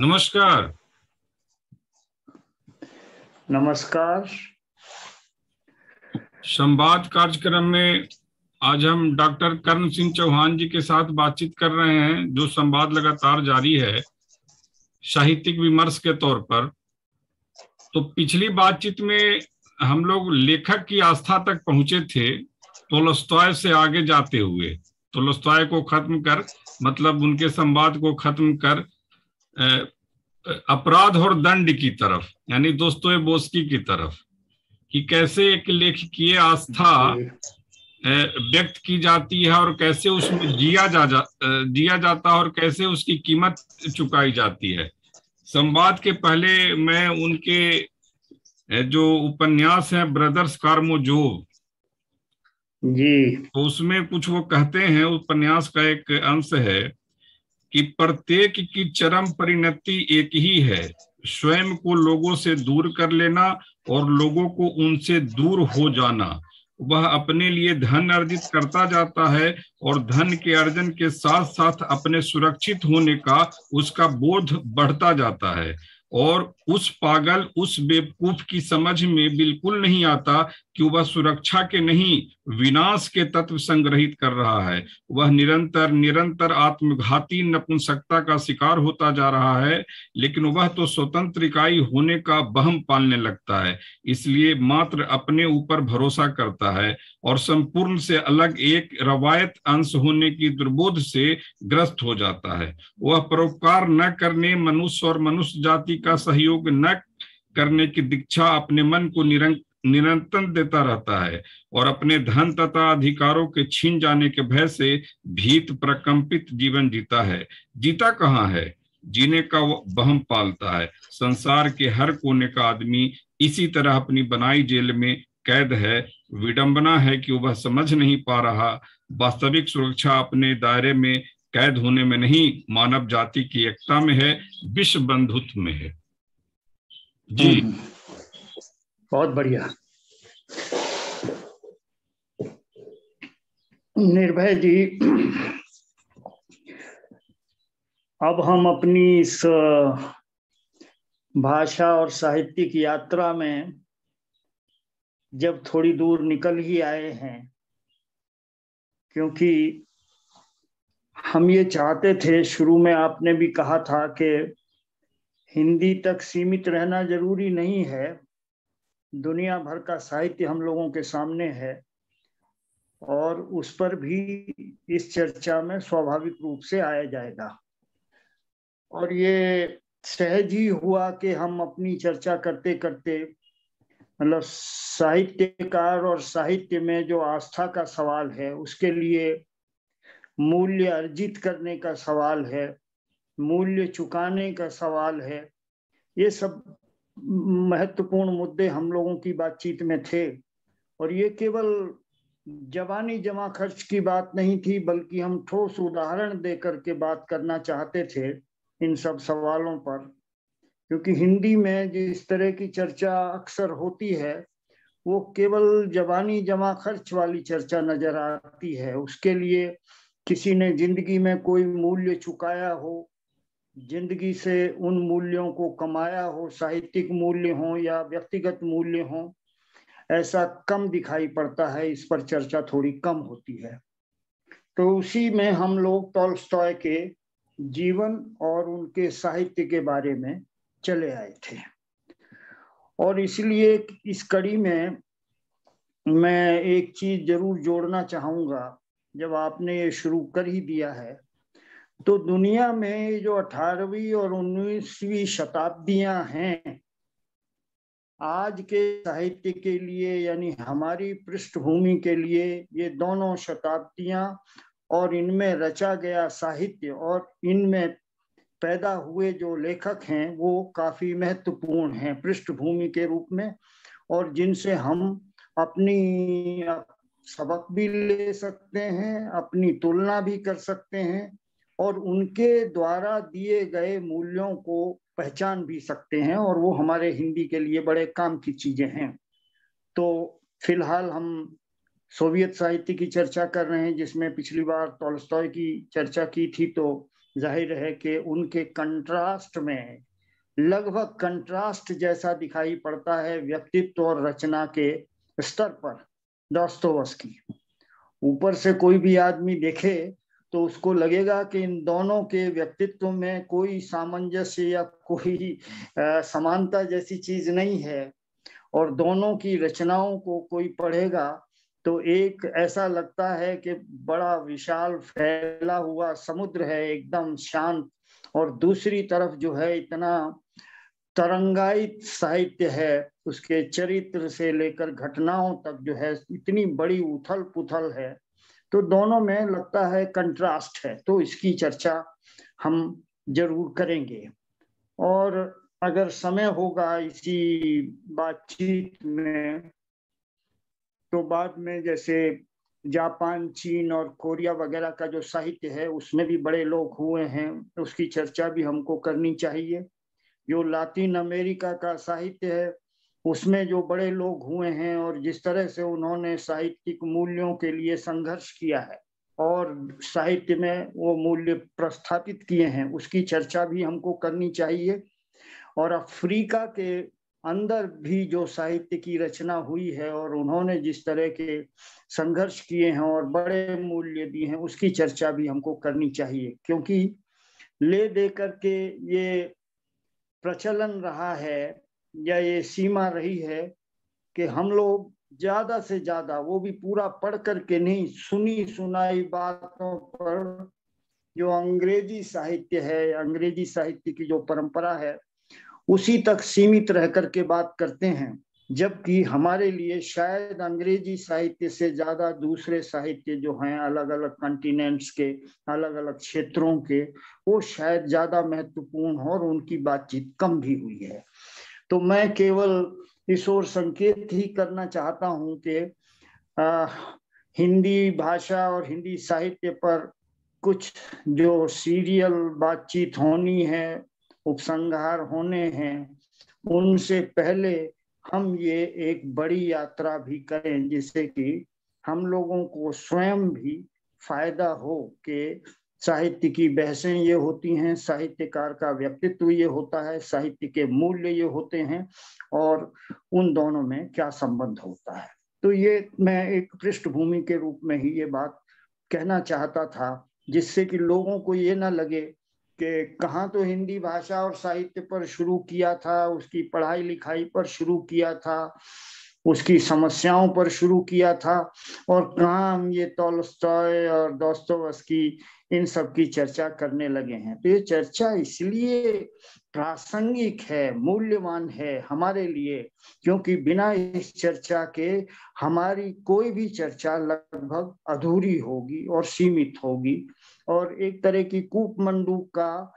नमस्कार नमस्कार संवाद कार्यक्रम में आज हम डॉक्टर कर्ण सिंह चौहान जी के साथ बातचीत कर रहे हैं जो संवाद लगातार जारी है साहित्यिक विमर्श के तौर पर तो पिछली बातचीत में हम लोग लेखक की आस्था तक पहुंचे थे तोलस्तॉय से आगे जाते हुए तोलस्तॉय को खत्म कर मतलब उनके संवाद को खत्म कर अपराध और दंड की तरफ यानी दोस्तों बोस्की की तरफ कि कैसे एक लेखकीय आस्था व्यक्त की जाती है और कैसे उसमें जिया जा, जा जिया जाता है और कैसे उसकी कीमत चुकाई जाती है संवाद के पहले मैं उनके जो उपन्यास है ब्रदर्स कार्मो जो जी तो उसमें कुछ वो कहते हैं उपन्यास का एक अंश है कि प्रत्येक की चरम परिणति एक ही है स्वयं को लोगों से दूर कर लेना और लोगों को उनसे दूर हो जाना वह अपने लिए धन अर्जित करता जाता है और धन के अर्जन के साथ साथ अपने सुरक्षित होने का उसका बोध बढ़ता जाता है और उस पागल उस बेवकूफ की समझ में बिल्कुल नहीं आता कि वह सुरक्षा के नहीं विनाश के तत्व संग्रहित कर रहा है वह निरंतर निरंतर आत्मघाती नपुंसकता का शिकार होता जा रहा है लेकिन वह तो स्वतंत्र इकाई होने का बहम पालने लगता है इसलिए मात्र अपने ऊपर भरोसा करता है और संपूर्ण से अलग एक रवायत अंश होने की दुर्बोध से ग्रस्त हो जाता है वह परोपकार न करने मनुष्य और मनुष्य जाति का सहयोग योग न करने की दीक्षा अपने मन को निरंक निरंतर देता रहता है और अपने धन तथा अधिकारों के छीन जाने के भय से भीत प्रकंपित जीवन जीता है जीता कहाँ है जीने का बहम पालता है संसार के हर कोने का आदमी इसी तरह अपनी बनाई जेल में कैद है विडंबना है कि वह समझ नहीं पा रहा वास्तविक सुरक्षा अपने दायरे में कैद होने में नहीं मानव जाति की एकता में है विश्व बंधुत्व में है जी हम्म। बहुत बढ़िया निर्भय जी अब हम अपनी इस भाषा और साहित्य की यात्रा में जब थोड़ी दूर निकल ही आए हैं क्योंकि हम ये चाहते थे शुरू में आपने भी कहा था कि हिंदी तक सीमित रहना जरूरी नहीं है दुनिया भर का साहित्य हम लोगों के सामने है और उस पर भी इस चर्चा में स्वाभाविक रूप से आया जाएगा और ये सहज ही हुआ कि हम अपनी चर्चा करते करते मतलब साहित्यकार और साहित्य में जो आस्था का सवाल है उसके लिए मूल्य अर्जित करने का सवाल है मूल्य चुकाने का सवाल है ये सब महत्वपूर्ण मुद्दे हम लोगों की बातचीत में थे और ये केवल जवानी जमा खर्च की बात नहीं थी बल्कि हम ठोस उदाहरण देकर के बात करना चाहते थे इन सब सवालों पर क्योंकि हिंदी में जिस तरह की चर्चा अक्सर होती है वो केवल जवानी जमा खर्च वाली चर्चा नजर आती है उसके लिए किसी ने जिंदगी में कोई मूल्य चुकाया हो जिंदगी से उन मूल्यों को कमाया हो साहित्यिक मूल्य हो या व्यक्तिगत मूल्य हो ऐसा कम दिखाई पड़ता है इस पर चर्चा थोड़ी कम होती है तो उसी में हम लोग टॉल के जीवन और उनके साहित्य के बारे में चले आए थे और इसलिए इस कड़ी में मैं एक चीज जरूर जोड़ना चाहूंगा जब आपने ये शुरू कर ही दिया है तो दुनिया में जो 18वीं और 19वीं शताब्दियां हैं आज के साहित्य के लिए यानी हमारी पृष्ठभूमि के लिए ये दोनों शताब्दियां और इनमें रचा गया साहित्य और इनमें पैदा हुए जो लेखक हैं वो काफी महत्वपूर्ण हैं पृष्ठभूमि के रूप में और जिनसे हम अपनी सबक भी ले सकते हैं अपनी तुलना भी कर सकते हैं और उनके द्वारा दिए गए मूल्यों को पहचान भी सकते हैं और वो हमारे हिंदी के लिए बड़े काम की चीजें हैं तो फिलहाल हम सोवियत साहित्य की चर्चा कर रहे हैं जिसमें पिछली बार टॉलस्टॉय की चर्चा की थी तो जाहिर है कि उनके कंट्रास्ट में लगभग कंट्रास्ट जैसा दिखाई पड़ता है व्यक्तित्व और रचना के स्तर पर दोस्तों की ऊपर से कोई भी आदमी देखे तो उसको लगेगा कि इन दोनों के व्यक्तित्व में कोई सामंजस्य या कोई समानता जैसी चीज नहीं है और दोनों की रचनाओं को कोई पढ़ेगा तो एक ऐसा लगता है कि बड़ा विशाल फैला हुआ समुद्र है एकदम शांत और दूसरी तरफ जो है इतना तरंगायित साहित्य है उसके चरित्र से लेकर घटनाओं तक जो है इतनी बड़ी उथल पुथल है तो दोनों में लगता है कंट्रास्ट है तो इसकी चर्चा हम जरूर करेंगे और अगर समय होगा इसी बातचीत में तो बाद में जैसे जापान चीन और कोरिया वगैरह का जो साहित्य है उसमें भी बड़े लोग हुए हैं उसकी चर्चा भी हमको करनी चाहिए जो लातिन अमेरिका का साहित्य है उसमें जो बड़े लोग हुए हैं और जिस तरह से उन्होंने साहित्यिक मूल्यों के लिए संघर्ष किया है और साहित्य में वो मूल्य प्रस्थापित किए हैं उसकी चर्चा भी हमको करनी चाहिए और अफ्रीका के अंदर भी जो साहित्य की रचना हुई है और उन्होंने जिस तरह के संघर्ष किए हैं और बड़े मूल्य दिए हैं उसकी चर्चा भी हमको करनी चाहिए क्योंकि ले दे करके ये प्रचलन रहा है या ये सीमा रही है कि हम लोग ज्यादा से ज्यादा वो भी पूरा पढ़ करके नहीं सुनी सुनाई बातों पर जो अंग्रेजी साहित्य है अंग्रेजी साहित्य की जो परंपरा है उसी तक सीमित रह करके बात करते हैं जबकि हमारे लिए शायद अंग्रेजी साहित्य से ज्यादा दूसरे साहित्य जो हैं अलग अलग कंटिनेंट्स के अलग अलग क्षेत्रों के वो शायद ज्यादा महत्वपूर्ण हो और उनकी बातचीत कम भी हुई है तो मैं केवल इस ओर संकेत ही करना चाहता हूँ कि हिंदी भाषा और हिंदी साहित्य पर कुछ जो सीरियल बातचीत होनी है उपसंहार होने हैं उनसे पहले हम ये एक बड़ी यात्रा भी करें जिससे कि हम लोगों को स्वयं भी फायदा हो के साहित्य की बहसें ये होती हैं साहित्यकार का व्यक्तित्व ये होता है साहित्य के मूल्य ये होते हैं और उन दोनों में क्या संबंध होता है तो ये मैं एक पृष्ठभूमि के रूप में ही ये बात कहना चाहता था जिससे कि लोगों को ये ना लगे कि कहाँ तो हिंदी भाषा और साहित्य पर शुरू किया था उसकी पढ़ाई लिखाई पर शुरू किया था उसकी समस्याओं पर शुरू किया था और कहाँ हम ये तोलस्टॉय और दोस्तों की इन सब की चर्चा करने लगे हैं तो ये चर्चा इसलिए प्रासंगिक है मूल्यवान है हमारे लिए क्योंकि बिना इस चर्चा के हमारी कोई भी चर्चा लगभग अधूरी होगी और सीमित होगी और एक तरह की कूप मंडू का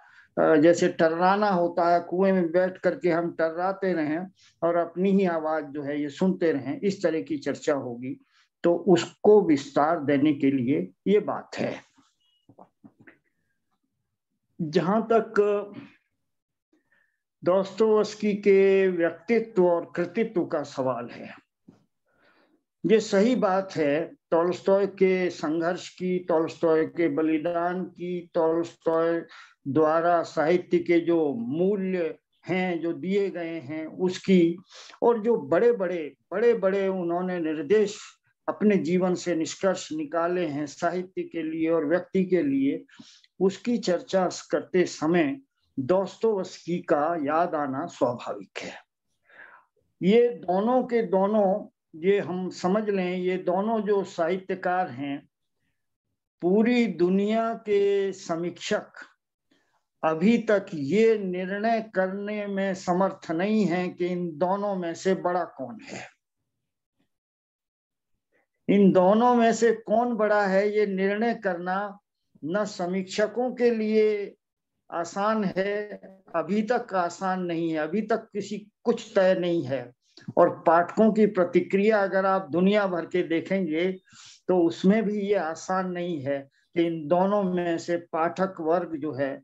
जैसे टर्राना होता है कुएं में बैठ करके हम टर्राते रहे और अपनी ही आवाज जो है ये सुनते रहे इस तरह की चर्चा होगी तो उसको विस्तार देने के लिए ये बात है जहां तक दोस्तोवस्की के व्यक्तित्व और कृतित्व का सवाल है ये सही बात है टोलस्टॉय के संघर्ष की टोलस्टॉय के बलिदान की टोलस्टॉय द्वारा साहित्य के जो मूल्य हैं जो दिए गए हैं उसकी और जो बड़े बड़े बड़े बड़े उन्होंने निर्देश अपने जीवन से निष्कर्ष निकाले हैं साहित्य के लिए और व्यक्ति के लिए उसकी चर्चा करते समय दोस्तोवस्की का याद आना स्वाभाविक है ये दोनों के दोनों ये हम समझ लें ये दोनों जो साहित्यकार हैं पूरी दुनिया के समीक्षक अभी तक ये निर्णय करने में समर्थ नहीं है कि इन दोनों में से बड़ा कौन है इन दोनों में से कौन बड़ा है ये निर्णय करना न समीक्षकों के लिए आसान है अभी तक आसान नहीं है अभी तक किसी कुछ तय नहीं है और पाठकों की प्रतिक्रिया अगर आप दुनिया भर के देखेंगे तो उसमें भी ये आसान नहीं है कि इन दोनों में से पाठक वर्ग जो है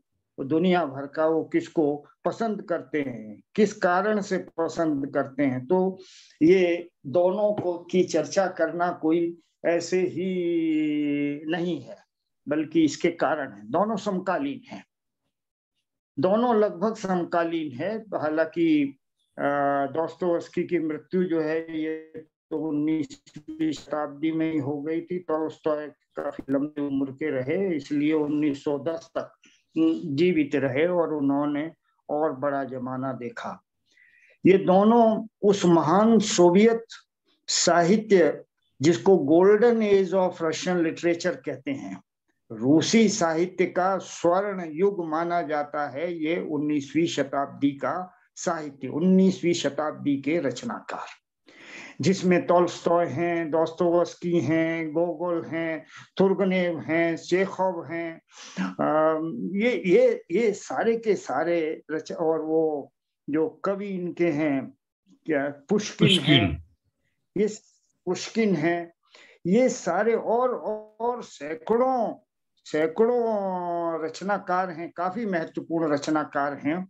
दुनिया भर का वो किसको पसंद करते हैं किस कारण से पसंद करते हैं तो ये दोनों को की चर्चा करना कोई ऐसे ही नहीं है बल्कि इसके कारण है दोनों समकालीन हैं दोनों लगभग समकालीन है हालांकि दोस्तोवस्की की मृत्यु जो है ये तो उन्नीसवी शताब्दी में ही हो गई थी तो काफी लंबी उम्र के रहे इसलिए 1910 तक जीवित रहे और उन्होंने और बड़ा जमाना देखा ये दोनों उस महान सोवियत साहित्य जिसको golden age of Russian literature कहते हैं रूसी साहित्य का स्वर्ण युग माना जाता है ये 19वीं शताब्दी का साहित्य 19वीं शताब्दी के रचनाकार जिसमें तोलस्तोय हैं दोस्तोवस्की हैं गोगोल हैं तुर्गनेव हैं शेखव हैं ये ये ये सारे के सारे रच और वो जो कवि इनके हैं क्या पुष्किन, पुष्किन। हैं ये पुष्किन हैं ये सारे और और सैकड़ों सैकड़ों रचनाकार हैं काफी महत्वपूर्ण रचनाकार हैं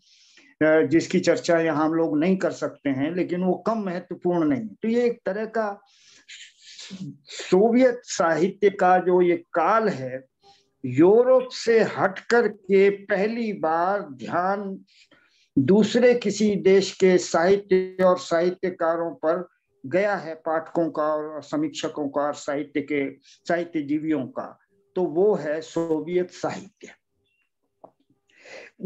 जिसकी चर्चा यहाँ हम लोग नहीं कर सकते हैं लेकिन वो कम महत्वपूर्ण नहीं तो ये एक तरह का सोवियत साहित्य का जो ये काल है यूरोप से हट कर के पहली बार ध्यान दूसरे किसी देश के साहित्य और साहित्यकारों पर गया है पाठकों का और समीक्षकों का और साहित्य के साहित्य जीवियों का तो वो है सोवियत साहित्य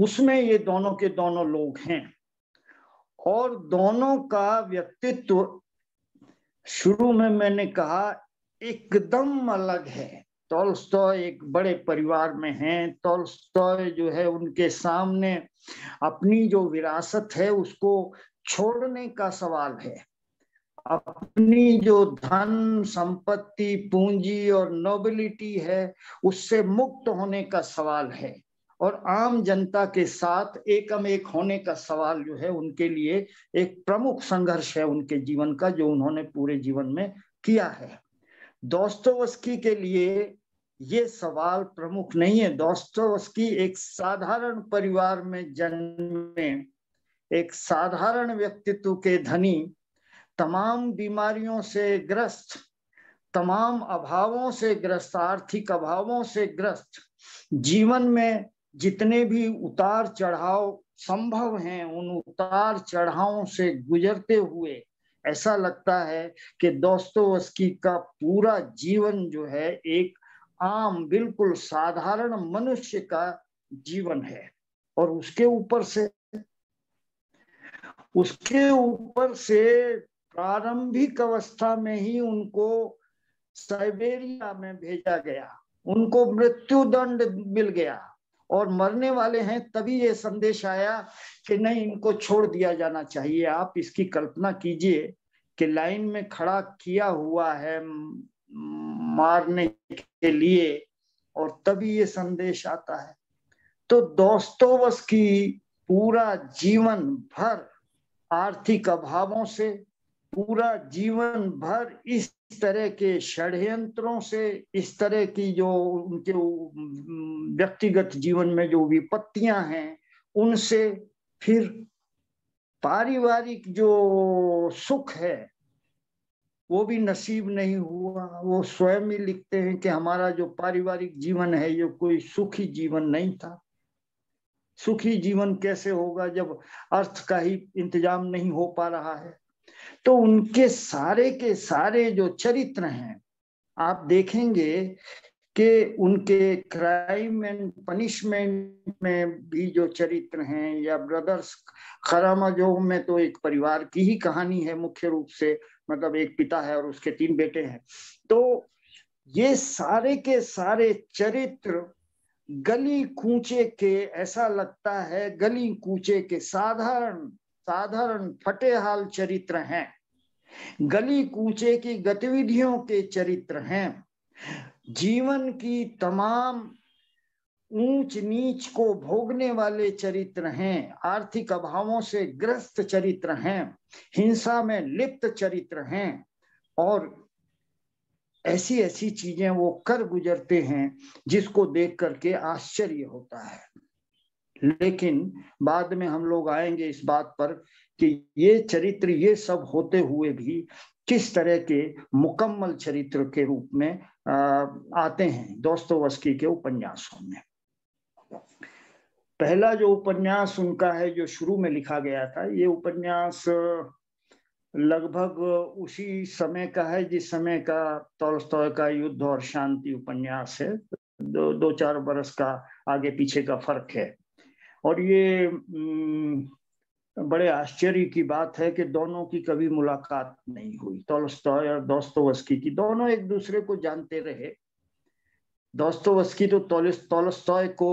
उसमें ये दोनों के दोनों लोग हैं और दोनों का व्यक्तित्व शुरू में मैंने कहा एकदम अलग है टोलस्टॉय एक बड़े परिवार में हैं टोलस्टॉय जो है उनके सामने अपनी जो विरासत है उसको छोड़ने का सवाल है अपनी जो धन संपत्ति पूंजी और नोबिलिटी है उससे मुक्त होने का सवाल है और आम जनता के साथ एकम एक होने का सवाल जो है उनके लिए एक प्रमुख संघर्ष है उनके जीवन का जो उन्होंने पूरे जीवन में किया है दोस्तोवस्की के लिए ये सवाल प्रमुख नहीं है दोस्तोवस्की एक साधारण परिवार में जन्मे एक साधारण व्यक्तित्व के धनी तमाम बीमारियों से ग्रस्त तमाम अभावों से ग्रस्त आर्थिक अभावों से ग्रस्त जीवन में जितने भी उतार चढ़ाव संभव हैं उन उतार चढ़ावों से गुजरते हुए ऐसा लगता है कि दोस्तोवस्की का पूरा जीवन जो है एक आम बिल्कुल साधारण मनुष्य का जीवन है और उसके ऊपर से उसके ऊपर से प्रारंभिक अवस्था में ही उनको साइबेरिया में भेजा गया उनको मृत्यु दंड मिल गया और मरने वाले हैं तभी ये संदेश आया कि नहीं इनको छोड़ दिया जाना चाहिए आप इसकी कल्पना कीजिए कि लाइन में खड़ा किया हुआ है मारने के लिए और तभी ये संदेश आता है तो दोस्तों की पूरा जीवन भर आर्थिक अभावों से पूरा जीवन भर इस इस तरह के षड्यंत्रों से इस तरह की जो उनके व्यक्तिगत जीवन में जो विपत्तियां हैं उनसे फिर पारिवारिक जो सुख है वो भी नसीब नहीं हुआ वो स्वयं ही लिखते हैं कि हमारा जो पारिवारिक जीवन है ये कोई सुखी जीवन नहीं था सुखी जीवन कैसे होगा जब अर्थ का ही इंतजाम नहीं हो पा रहा है तो उनके सारे के सारे जो चरित्र हैं आप देखेंगे कि उनके क्राइम एंड पनिशमेंट में भी जो चरित्र हैं या ब्रदर्स जो में तो एक परिवार की ही कहानी है मुख्य रूप से मतलब एक पिता है और उसके तीन बेटे हैं तो ये सारे के सारे चरित्र गली कूचे के ऐसा लगता है गली कूचे के साधारण साधारण फटेहाल चरित्र हैं गली कूचे की गतिविधियों के चरित्र हैं जीवन की तमाम ऊंच नीच को भोगने वाले चरित्र हैं आर्थिक अभावों से ग्रस्त चरित्र हैं हिंसा में लिप्त चरित्र हैं और ऐसी ऐसी चीजें वो कर गुजरते हैं जिसको देख करके आश्चर्य होता है लेकिन बाद में हम लोग आएंगे इस बात पर कि ये चरित्र ये सब होते हुए भी किस तरह के मुकम्मल चरित्र के रूप में आते हैं दोस्तोवस्की के उपन्यासों में पहला जो उपन्यास उनका है जो शुरू में लिखा गया था ये उपन्यास लगभग उसी समय का है जिस समय का तौलस्तोय का युद्ध और शांति उपन्यास है दो दो चार बरस का आगे पीछे का फर्क है और ये बड़े आश्चर्य की बात है कि दोनों की कभी मुलाकात नहीं हुई तोलस्तॉय और दोस्तोवस्की की दोनों एक दूसरे को जानते रहे दोस्तोवस्की तो तोलस्तोय को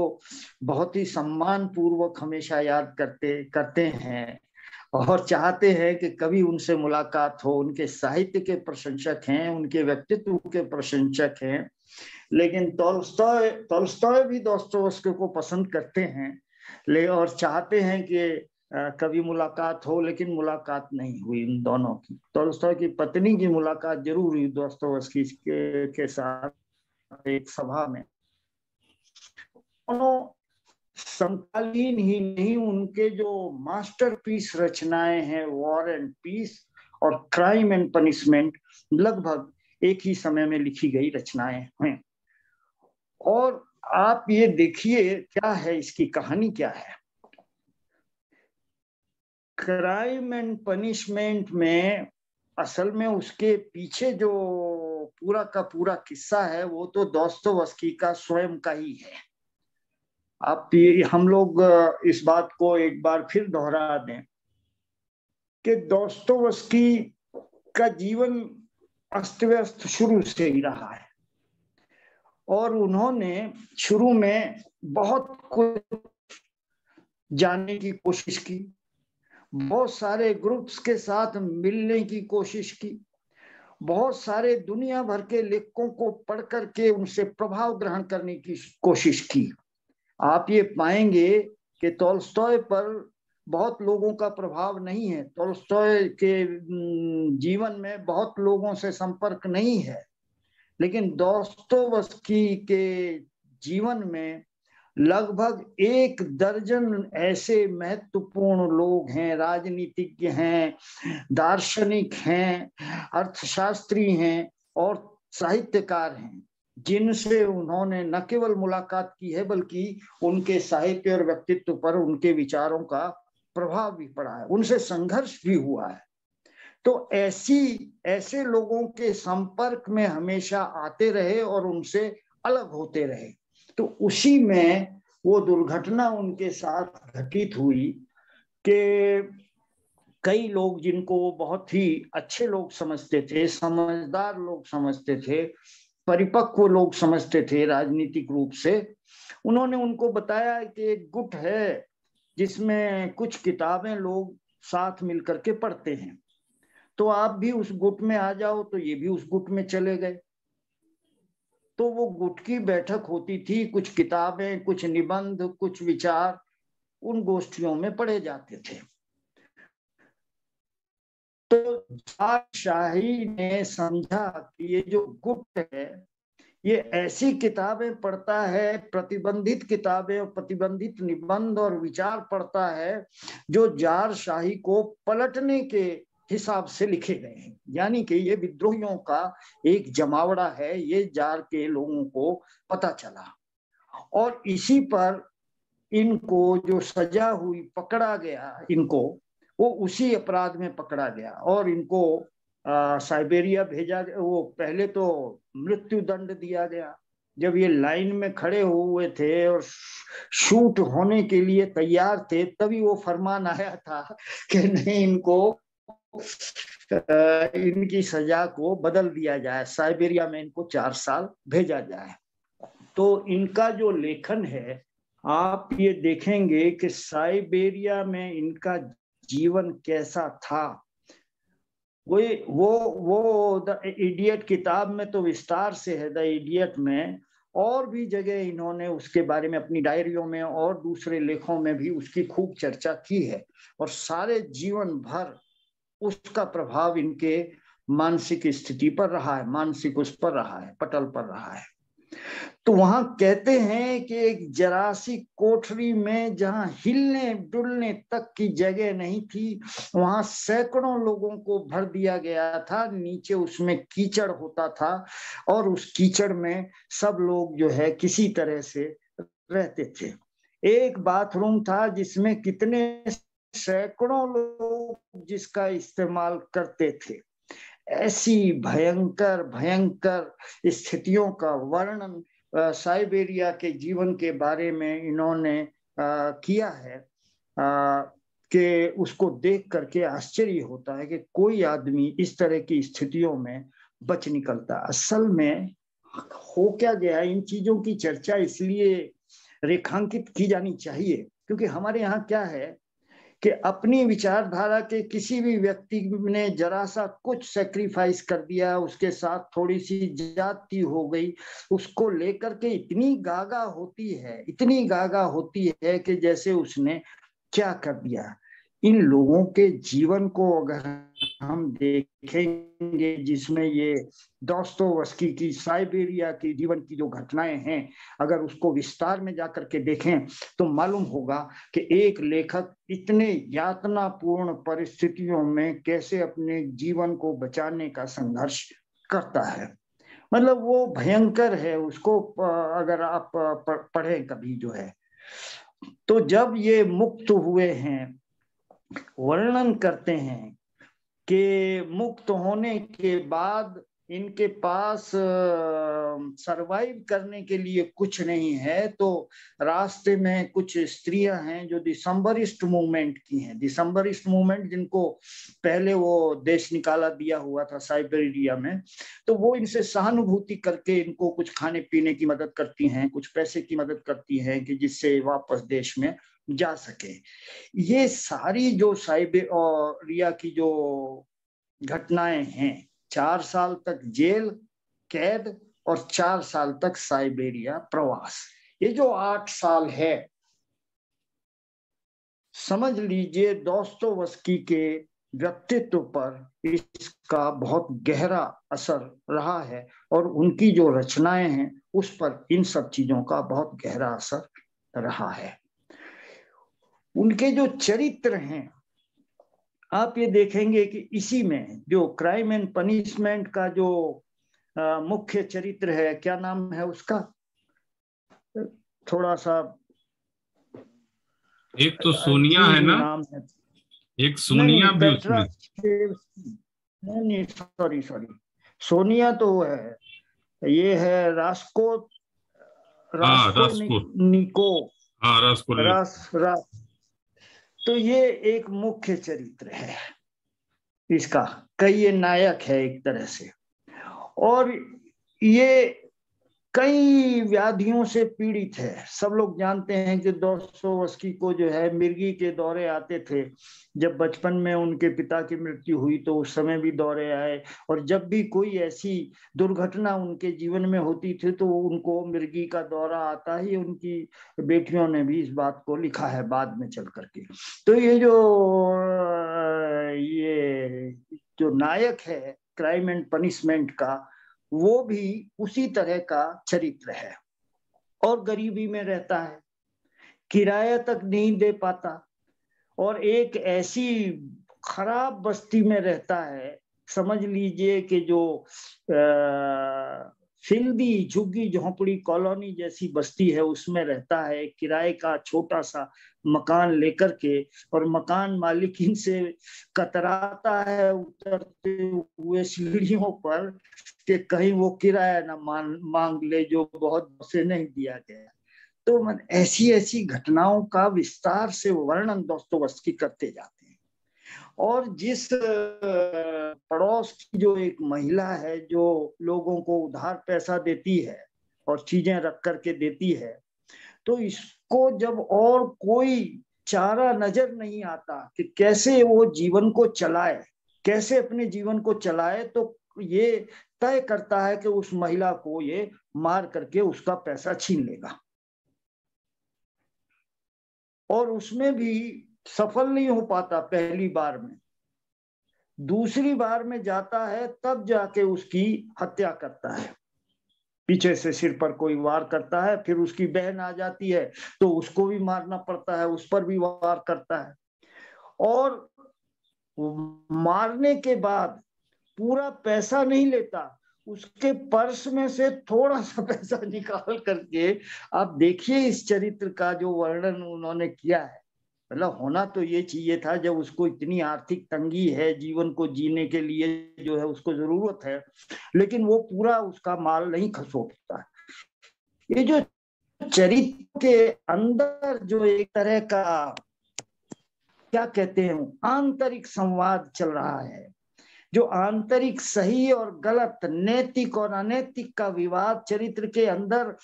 बहुत ही सम्मान पूर्वक हमेशा याद करते करते हैं और चाहते हैं कि कभी उनसे मुलाकात हो उनके साहित्य के प्रशंसक हैं उनके व्यक्तित्व के प्रशंसक हैं लेकिन तोलस्तॉय तोलस्तॉय भी दोस्तोवस्की को पसंद करते हैं ले और चाहते हैं कि कभी मुलाकात हो लेकिन मुलाकात नहीं हुई इन दोनों की तोलस्टॉय की पत्नी की मुलाकात जरूर हुई दोस्तों के, के साथ एक सभा में दोनों समकालीन ही नहीं उनके जो मास्टरपीस रचनाएं हैं वॉर एंड पीस और क्राइम एंड पनिशमेंट लगभग एक ही समय में लिखी गई रचनाएं हैं और आप ये देखिए क्या है इसकी कहानी क्या है क्राइम एंड पनिशमेंट में असल में उसके पीछे जो पूरा का पूरा किस्सा है वो तो दोस्तोवस्की का स्वयं का ही है आप ये हम लोग इस बात को एक बार फिर दोहरा दें कि दोस्तोवस्की का जीवन अस्त व्यस्त शुरू से ही रहा है और उन्होंने शुरू में बहुत कुछ जानने की कोशिश की बहुत सारे ग्रुप्स के साथ मिलने की कोशिश की बहुत सारे दुनिया भर के लेखकों को पढ़ करके उनसे प्रभाव ग्रहण करने की कोशिश की आप ये पाएंगे कि तोलस्तोय पर बहुत लोगों का प्रभाव नहीं है तोलस्तोय के जीवन में बहुत लोगों से संपर्क नहीं है लेकिन दोस्तोवस्की के जीवन में लगभग एक दर्जन ऐसे महत्वपूर्ण लोग हैं राजनीतिज्ञ हैं दार्शनिक हैं अर्थशास्त्री हैं और साहित्यकार हैं जिनसे उन्होंने न केवल मुलाकात की है बल्कि उनके साहित्य और व्यक्तित्व पर उनके विचारों का प्रभाव भी पड़ा है उनसे संघर्ष भी हुआ है तो ऐसी ऐसे लोगों के संपर्क में हमेशा आते रहे और उनसे अलग होते रहे तो उसी में वो दुर्घटना उनके साथ घटित हुई कि कई लोग जिनको बहुत ही अच्छे लोग समझते थे समझदार लोग समझते थे परिपक्व लोग समझते थे राजनीतिक रूप से उन्होंने उनको बताया कि एक गुट है जिसमें कुछ किताबें लोग साथ मिलकर के पढ़ते हैं तो आप भी उस गुट में आ जाओ तो ये भी उस गुट में चले गए तो वो गुट की बैठक होती थी कुछ किताबें कुछ निबंध कुछ विचार उन गोष्ठियों में पढ़े जाते थे तो शाही ने समझा कि ये जो गुट है ये ऐसी किताबें पढ़ता है प्रतिबंधित किताबें और प्रतिबंधित निबंध और विचार पढ़ता है जो जार शाही को पलटने के हिसाब से लिखे गए हैं यानी कि ये विद्रोहियों का एक जमावड़ा है ये जार के लोगों को पता चला और इसी पर इनको जो सजा हुई पकड़ा गया इनको वो उसी अपराध में पकड़ा गया और इनको आ, साइबेरिया भेजा वो पहले तो मृत्यु दंड दिया गया जब ये लाइन में खड़े हुए थे और शूट होने के लिए तैयार थे तभी वो फरमान आया था कि नहीं इनको इनकी सजा को बदल दिया जाए साइबेरिया में इनको चार साल भेजा जाए तो इनका जो लेखन है आप ये देखेंगे कि साइबेरिया में इनका जीवन कैसा था कोई वो वो द इडियट किताब में तो विस्तार से है द इडियट में और भी जगह इन्होंने उसके बारे में अपनी डायरियों में और दूसरे लेखों में भी उसकी खूब चर्चा की है और सारे जीवन भर उसका प्रभाव इनके मानसिक स्थिति पर रहा है मानसिक उस पर रहा है पटल पर रहा है तो वहां कहते हैं कि एक जरासी कोठरी में जहां हिलने डुलने तक की जगह नहीं थी वहां सैकड़ों लोगों को भर दिया गया था नीचे उसमें कीचड़ होता था और उस कीचड़ में सब लोग जो है किसी तरह से रहते थे एक बाथरूम था जिसमें कितने सैकड़ों लोग जिसका इस्तेमाल करते थे ऐसी भयंकर भयंकर स्थितियों का वर्णन साइबेरिया के जीवन के बारे में इन्होंने किया है कि उसको देख करके आश्चर्य होता है कि कोई आदमी इस तरह की स्थितियों में बच निकलता असल में हो क्या गया इन चीजों की चर्चा इसलिए रेखांकित की जानी चाहिए क्योंकि हमारे यहाँ क्या है कि अपनी विचारधारा के किसी भी व्यक्ति ने जरा सा कुछ सेक्रीफाइस कर दिया उसके साथ थोड़ी सी जाति हो गई उसको लेकर के इतनी गागा होती है इतनी गागा होती है कि जैसे उसने क्या कर दिया इन लोगों के जीवन को अगर हम देखेंगे जिसमें ये दोस्तोवस्की की साइबेरिया की जीवन की जो घटनाएं हैं अगर उसको विस्तार में जाकर के देखें तो मालूम होगा कि एक लेखक इतने यातनापूर्ण परिस्थितियों में कैसे अपने जीवन को बचाने का संघर्ष करता है मतलब वो भयंकर है उसको अगर आप पढ़ें कभी जो है तो जब ये मुक्त हुए हैं वर्णन करते हैं कि मुक्त होने के बाद इनके पास सरवाइव करने के लिए कुछ नहीं है तो रास्ते में कुछ स्त्रियां हैं जो दिसंबरिस्ट मूवमेंट की हैं दिसंबरिस्ट मूवमेंट जिनको पहले वो देश निकाला दिया हुआ था साइबेरिया में तो वो इनसे सहानुभूति करके इनको कुछ खाने पीने की मदद करती हैं कुछ पैसे की मदद करती हैं कि जिससे वापस देश में जा सके ये सारी जो साइब और रिया की जो घटनाएं हैं चार साल तक जेल कैद और चार साल तक साइबेरिया प्रवास ये जो आठ साल है समझ लीजिए दोस्तों वस्की के व्यक्तित्व पर इसका बहुत गहरा असर रहा है और उनकी जो रचनाएं हैं उस पर इन सब चीजों का बहुत गहरा असर रहा है उनके जो चरित्र हैं आप ये देखेंगे कि इसी में जो क्राइम एंड पनिशमेंट का जो मुख्य चरित्र है क्या नाम है उसका थोड़ा सा एक तो सोनिया है ना नाम है एक सोनिया नहीं नहीं सॉरी सॉरी सोनिया तो है ये है रास्को रास्को, हाँ, आ, रास्को। नि, निको हाँ रास्को रास, रास, तो ये एक मुख्य चरित्र है इसका कई नायक है एक तरह से और ये कई व्याधियों से पीड़ित है सब लोग जानते हैं कि सौ वर्ष की को जो है मिर्गी के दौरे आते थे जब बचपन में उनके पिता की मृत्यु हुई तो उस समय भी दौरे आए और जब भी कोई ऐसी दुर्घटना उनके जीवन में होती थी तो उनको मिर्गी का दौरा आता ही उनकी बेटियों ने भी इस बात को लिखा है बाद में चल करके तो ये जो ये जो नायक है क्राइम एंड पनिशमेंट का वो भी उसी तरह का चरित्र है और गरीबी में रहता है किराया तक नहीं दे पाता और एक ऐसी खराब बस्ती में रहता है समझ लीजिए कि जो फिल्दी झुग्गी झोंपड़ी कॉलोनी जैसी बस्ती है उसमें रहता है किराए का छोटा सा मकान लेकर के और मकान मालिक इनसे कतराता है उतरते हुए सीढ़ियों पर कि कहीं वो किराया ना मान मांग ले जो बहुत से नहीं दिया गया तो मन ऐसी ऐसी घटनाओं का विस्तार से वर्णन दोस्तोवस्की करते जाते हैं और जिस पड़ोस की जो एक महिला है जो लोगों को उधार पैसा देती है और चीजें रख करके देती है तो इसको जब और कोई चारा नजर नहीं आता कि कैसे वो जीवन को चलाए कैसे अपने जीवन को चलाए तो ये तय करता है कि उस महिला को ये मार करके उसका पैसा छीन लेगा और उसमें भी सफल नहीं हो पाता पहली बार में दूसरी बार में जाता है तब जाके उसकी हत्या करता है पीछे से सिर पर कोई वार करता है फिर उसकी बहन आ जाती है तो उसको भी मारना पड़ता है उस पर भी वार करता है और मारने के बाद पूरा पैसा नहीं लेता उसके पर्स में से थोड़ा सा पैसा निकाल करके आप देखिए इस चरित्र का जो वर्णन उन्होंने किया है मतलब होना तो ये चाहिए था जब उसको इतनी आर्थिक तंगी है जीवन को जीने के लिए जो है उसको जरूरत है लेकिन वो पूरा उसका माल नहीं खसोटता ये जो चरित्र के अंदर जो एक तरह का क्या कहते हैं आंतरिक संवाद चल रहा है जो आंतरिक सही और गलत नैतिक और अनैतिक का विवाद चरित्र के अंदर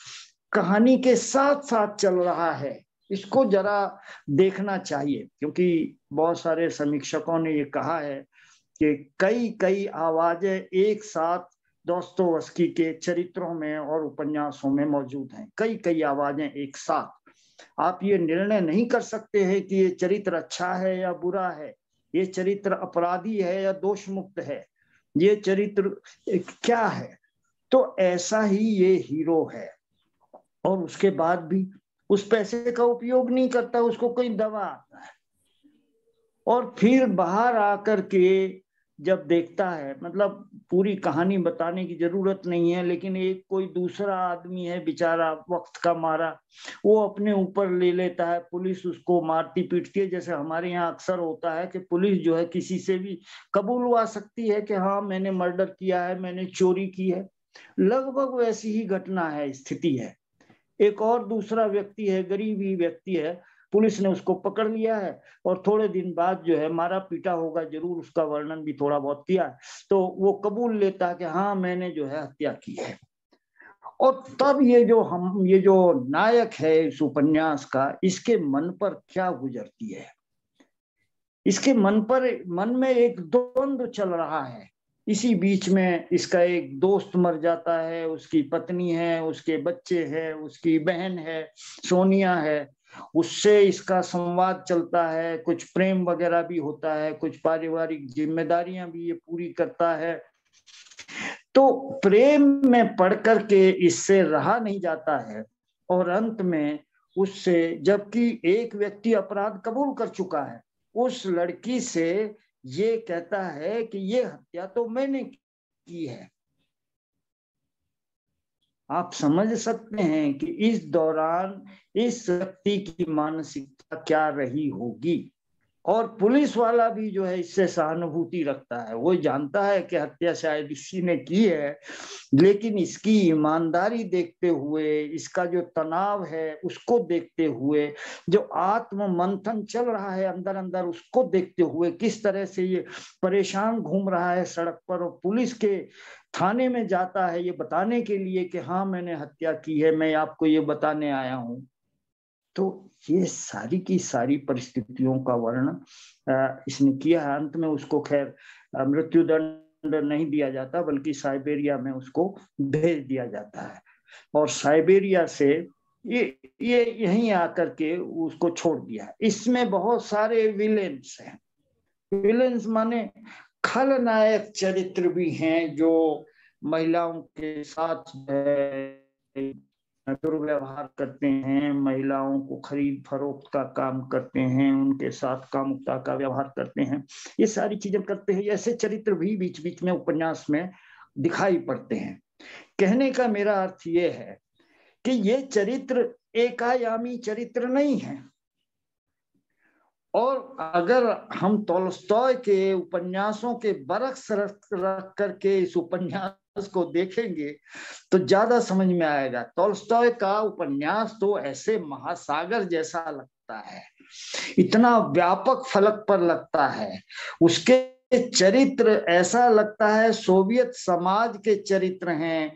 कहानी के साथ साथ चल रहा है इसको जरा देखना चाहिए क्योंकि बहुत सारे समीक्षकों ने ये कहा है कि कई कई आवाजें एक साथ दोस्तोवस्की के चरित्रों में और उपन्यासों में मौजूद हैं कई कई आवाजें एक साथ आप ये निर्णय नहीं कर सकते हैं कि ये चरित्र अच्छा है या बुरा है ये चरित्र अपराधी है या दोष मुक्त है ये चरित्र क्या है तो ऐसा ही ये हीरो है और उसके बाद भी उस पैसे का उपयोग नहीं करता उसको कोई दवा आता है और फिर बाहर आकर के जब देखता है मतलब पूरी कहानी बताने की जरूरत नहीं है लेकिन एक कोई दूसरा आदमी है बेचारा वक्त का मारा वो अपने ऊपर ले लेता है पुलिस उसको मारती पीटती है जैसे हमारे यहाँ अक्सर होता है कि पुलिस जो है किसी से भी कबूलवा सकती है कि हाँ मैंने मर्डर किया है मैंने चोरी की है लगभग वैसी ही घटना है स्थिति है एक और दूसरा व्यक्ति है गरीबी व्यक्ति है पुलिस ने उसको पकड़ लिया है और थोड़े दिन बाद जो है मारा पीटा होगा जरूर उसका वर्णन भी थोड़ा बहुत किया तो वो कबूल लेता कि हाँ मैंने जो है हत्या की है और तब ये जो हम ये जो नायक है इस उपन्यास का इसके मन पर क्या गुजरती है इसके मन पर मन में एक द्वंद चल रहा है इसी बीच में इसका एक दोस्त मर जाता है उसकी पत्नी है उसके बच्चे है उसकी बहन है सोनिया है उससे इसका संवाद चलता है कुछ प्रेम वगैरह भी होता है कुछ पारिवारिक जिम्मेदारियां भी ये पूरी करता है तो प्रेम में पढ़ करके इससे रहा नहीं जाता है और अंत में उससे जबकि एक व्यक्ति अपराध कबूल कर चुका है उस लड़की से ये कहता है कि ये हत्या तो मैंने की है आप समझ सकते हैं कि इस दौरान इस व्यक्ति की मानसिकता क्या रही होगी और पुलिस वाला भी जो है इससे सहानुभूति रखता है वो जानता है कि हत्या शायद इसी ने की है लेकिन इसकी ईमानदारी देखते हुए इसका जो तनाव है उसको देखते हुए जो आत्म मंथन चल रहा है अंदर अंदर उसको देखते हुए किस तरह से ये परेशान घूम रहा है सड़क पर और पुलिस के थाने में जाता है ये बताने के लिए कि हाँ मैंने हत्या की है मैं आपको ये बताने आया हूं तो ये सारी की सारी परिस्थितियों का वर्णन इसने किया है अंत में उसको खैर मृत्युदंड नहीं दिया जाता बल्कि साइबेरिया में उसको भेज दिया जाता है और साइबेरिया से ये ये यहीं आकर के उसको छोड़ दिया इसमें बहुत सारे विलेंस हैं विलेंस माने खलनायक चरित्र भी हैं जो महिलाओं के साथ दुर्व्यवहार करते हैं महिलाओं को खरीद फरोख्त का काम करते हैं उनके साथ कामुकता का व्यवहार करते हैं ये सारी चीजें करते हैं ऐसे चरित्र भी बीच बीच में उपन्यास में दिखाई पड़ते हैं कहने का मेरा अर्थ ये है कि ये चरित्र एकायामी चरित्र नहीं है और अगर हम तोलस्तोय के उपन्यासों के बरक्स रख रख करके इस उपन्यास को देखेंगे तो ज्यादा समझ में आएगा तोलस्तोय का उपन्यास तो ऐसे महासागर जैसा लगता है इतना व्यापक फलक पर लगता है उसके चरित्र ऐसा लगता है सोवियत समाज के चरित्र हैं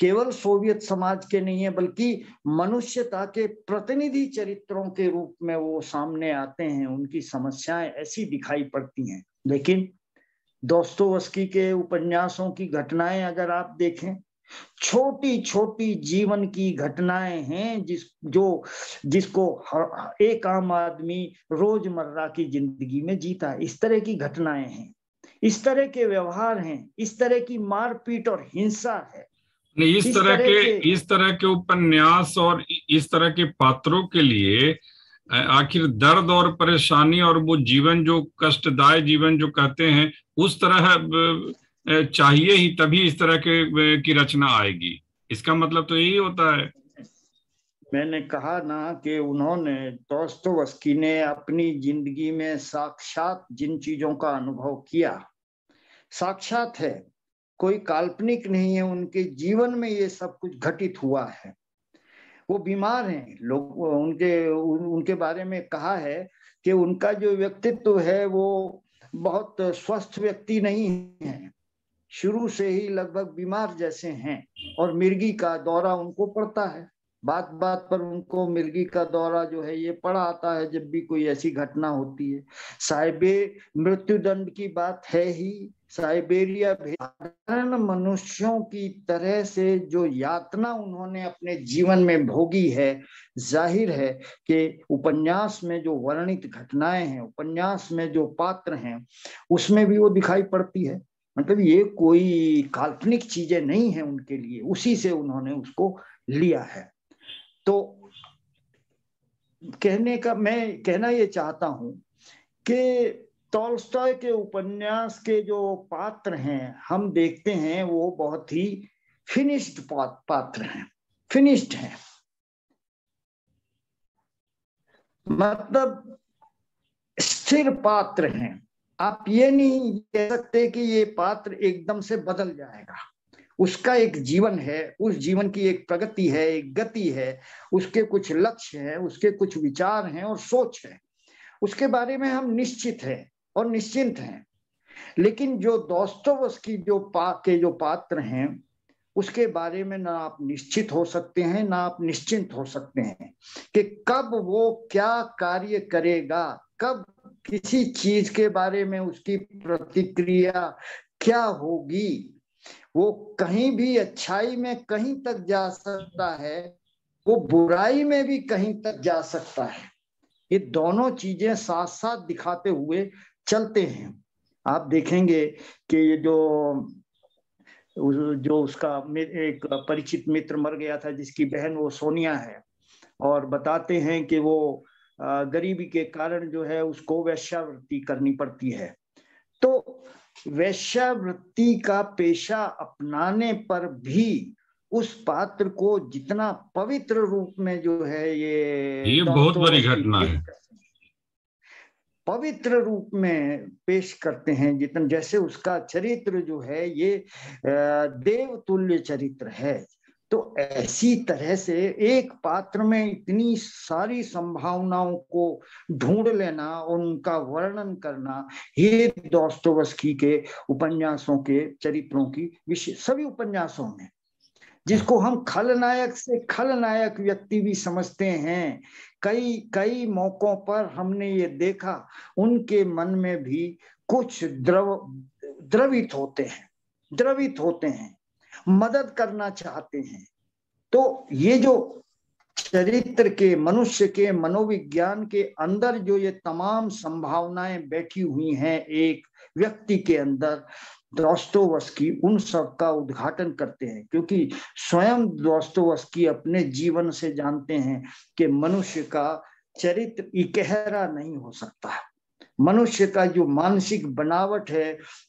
केवल सोवियत समाज के नहीं है बल्कि मनुष्यता के प्रतिनिधि चरित्रों के रूप में वो सामने आते हैं उनकी समस्याएं ऐसी दिखाई पड़ती हैं लेकिन दोस्तोवस्की के उपन्यासों की घटनाएं अगर आप देखें छोटी छोटी जीवन की घटनाएं हैं जिस जो जिसको हर एक आम आदमी रोजमर्रा की जिंदगी में जीता है इस तरह की घटनाएं हैं इस तरह के व्यवहार हैं इस तरह की मारपीट और हिंसा है नहीं इस, इस तरह, तरह के इस तरह के उपन्यास और इस तरह के पात्रों के लिए आखिर दर्द और परेशानी और वो जीवन जो कष्टदाय जीवन जो कहते हैं उस तरह चाहिए ही तभी इस तरह के की रचना आएगी इसका मतलब तो यही होता है मैंने कहा ना कि उन्होंने दोस्तोवस्की ने अपनी जिंदगी में साक्षात जिन चीजों का अनुभव किया साक्षात है कोई काल्पनिक नहीं है उनके जीवन में ये सब कुछ घटित हुआ है वो बीमार हैं लोग उनके उन, उनके बारे में कहा है कि उनका जो व्यक्तित्व है वो बहुत स्वस्थ व्यक्ति नहीं है शुरू से ही लगभग बीमार जैसे हैं और मिर्गी का दौरा उनको पड़ता है बात बात पर उनको मिर्गी का दौरा जो है ये पड़ा आता है जब भी कोई ऐसी घटना होती है साहिबे मृत्यु दंड की बात है ही साइबेरिया साधारण मनुष्यों की तरह से जो यातना उन्होंने अपने जीवन में भोगी है जाहिर है कि उपन्यास में जो वर्णित घटनाएं हैं उपन्यास में जो पात्र हैं उसमें भी वो दिखाई पड़ती है मतलब ये कोई काल्पनिक चीजें नहीं है उनके लिए उसी से उन्होंने उसको लिया है तो कहने का मैं कहना ये चाहता हूं कि टॉलस्टॉय के उपन्यास के जो पात्र हैं हम देखते हैं वो बहुत ही फिनिश्ड पात्र हैं फिनिश्ड हैं मतलब स्थिर पात्र हैं आप ये नहीं कह सकते कि ये पात्र एकदम से बदल जाएगा उसका एक जीवन है उस जीवन की एक प्रगति है एक गति है उसके कुछ लक्ष्य है उसके कुछ विचार हैं और सोच है उसके बारे में हम निश्चित हैं और निश्चिंत हैं लेकिन जो दोस्तों की जो पा के जो पात्र हैं उसके बारे में ना आप निश्चित हो सकते हैं ना आप निश्चिंत हो सकते हैं कि कब वो क्या कार्य करेगा कब किसी चीज के बारे में उसकी प्रतिक्रिया क्या होगी वो कहीं भी अच्छाई में कहीं तक जा सकता है वो बुराई में भी कहीं तक जा सकता है ये दोनों चीजें साथ साथ दिखाते हुए चलते हैं आप देखेंगे कि ये जो जो उसका एक परिचित मित्र मर गया था जिसकी बहन वो सोनिया है और बताते हैं कि वो गरीबी के कारण जो है उसको वैश्यावृत्ति करनी पड़ती है तो वैश्यावृत्ति का पेशा अपनाने पर भी उस पात्र को जितना पवित्र रूप में जो है ये ये बहुत बड़ी घटना है पवित्र रूप में पेश करते हैं जितन जैसे उसका चरित्र जो है ये देव तुल्य चरित्र है तो ऐसी तरह से एक पात्र में इतनी सारी संभावनाओं को ढूंढ लेना और उनका वर्णन करना ये दोस्तों के उपन्यासों के चरित्रों की विशेष सभी उपन्यासों में जिसको हम खलनायक से खलनायक व्यक्ति भी समझते हैं कई कई मौकों पर हमने ये देखा उनके मन में भी कुछ द्रव द्रवित होते हैं द्रवित होते हैं मदद करना चाहते हैं तो ये जो चरित्र के मनुष्य के मनोविज्ञान के अंदर जो ये तमाम संभावनाएं बैठी हुई हैं एक व्यक्ति के अंदर दोस्तोवस्की उन सब का उद्घाटन करते हैं क्योंकि स्वयं दोस्तोवस्की अपने जीवन से जानते हैं कि मनुष्य का चरित्र इकहरा नहीं हो सकता मनुष्य का जो मानसिक बनावट है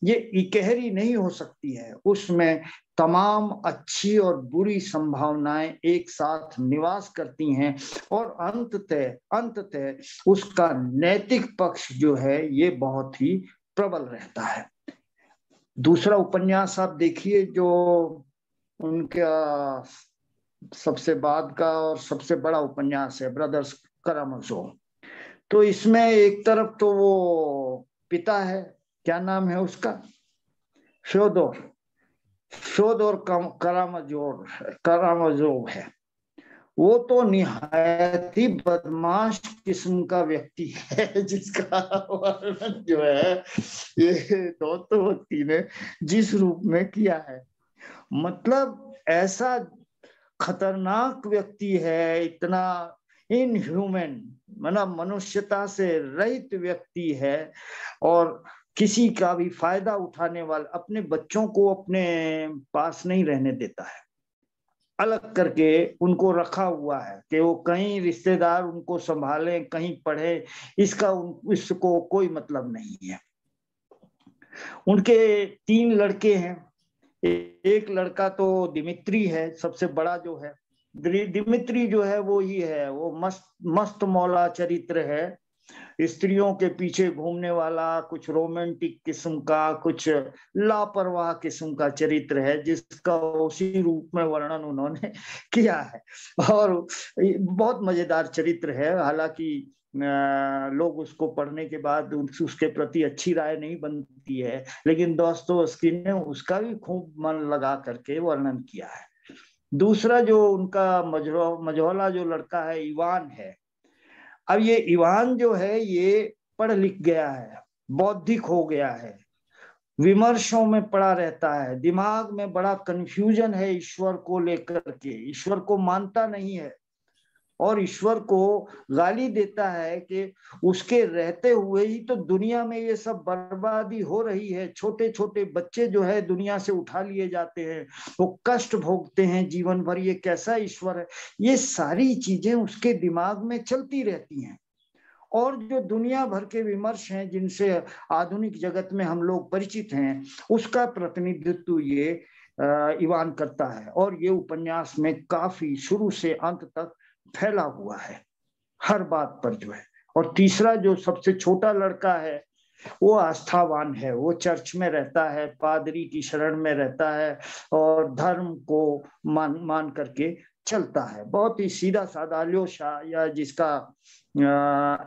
ये इकहरी नहीं हो सकती है उसमें तमाम अच्छी और बुरी संभावनाएं एक साथ निवास करती हैं और अंततः अंततः उसका नैतिक पक्ष जो है ये बहुत ही प्रबल रहता है दूसरा उपन्यास आप देखिए जो उनका सबसे बाद का और सबसे बड़ा उपन्यास है ब्रदर्स करामजो तो इसमें एक तरफ तो वो पिता है क्या नाम है उसका शोधोर शोद और करामजोर करामजोब है वो तो निहायत ही बदमाश किस्म का व्यक्ति है जिसका वर्णन जो है ये दौत्य व्यक्ति ने जिस रूप में किया है मतलब ऐसा खतरनाक व्यक्ति है इतना इनह्यूमन मना मनुष्यता से रहित व्यक्ति है और किसी का भी फायदा उठाने वाला अपने बच्चों को अपने पास नहीं रहने देता है अलग करके उनको रखा हुआ है कि वो कहीं रिश्तेदार उनको संभालें कहीं पढ़े इसका उन इसको कोई मतलब नहीं है उनके तीन लड़के हैं एक लड़का तो दिमित्री है सबसे बड़ा जो है दिमित्री जो है वो ही है वो मस्त मस्त मौला चरित्र है स्त्रियों के पीछे घूमने वाला कुछ रोमांटिक किस्म का कुछ लापरवाह किस्म का चरित्र है जिसका उसी रूप में वर्णन उन्होंने किया है और बहुत मजेदार चरित्र है हालांकि लोग उसको पढ़ने के बाद उसके प्रति अच्छी राय नहीं बनती है लेकिन दोस्तों ने उसका भी खूब मन लगा करके वर्णन किया है दूसरा जो उनका मझौला जो लड़का है ईवान है अब ये इवान जो है ये पढ़ लिख गया है बौद्धिक हो गया है विमर्शों में पड़ा रहता है दिमाग में बड़ा कंफ्यूजन है ईश्वर को लेकर के ईश्वर को मानता नहीं है और ईश्वर को गाली देता है कि उसके रहते हुए ही तो दुनिया में ये सब बर्बादी हो रही है छोटे छोटे बच्चे जो है दुनिया से उठा लिए जाते हैं वो तो कष्ट भोगते हैं जीवन भर ये कैसा ईश्वर है ये सारी चीजें उसके दिमाग में चलती रहती हैं और जो दुनिया भर के विमर्श हैं जिनसे आधुनिक जगत में हम लोग परिचित हैं उसका प्रतिनिधित्व ये ईवान करता है और ये उपन्यास में काफी शुरू से अंत तक फैला हुआ है हर बात पर जो है और तीसरा जो सबसे छोटा लड़का है वो आस्थावान है वो चर्च में रहता है पादरी की शरण में रहता है और धर्म को मान मान करके चलता है बहुत ही सीधा साधा अल्योशा या जिसका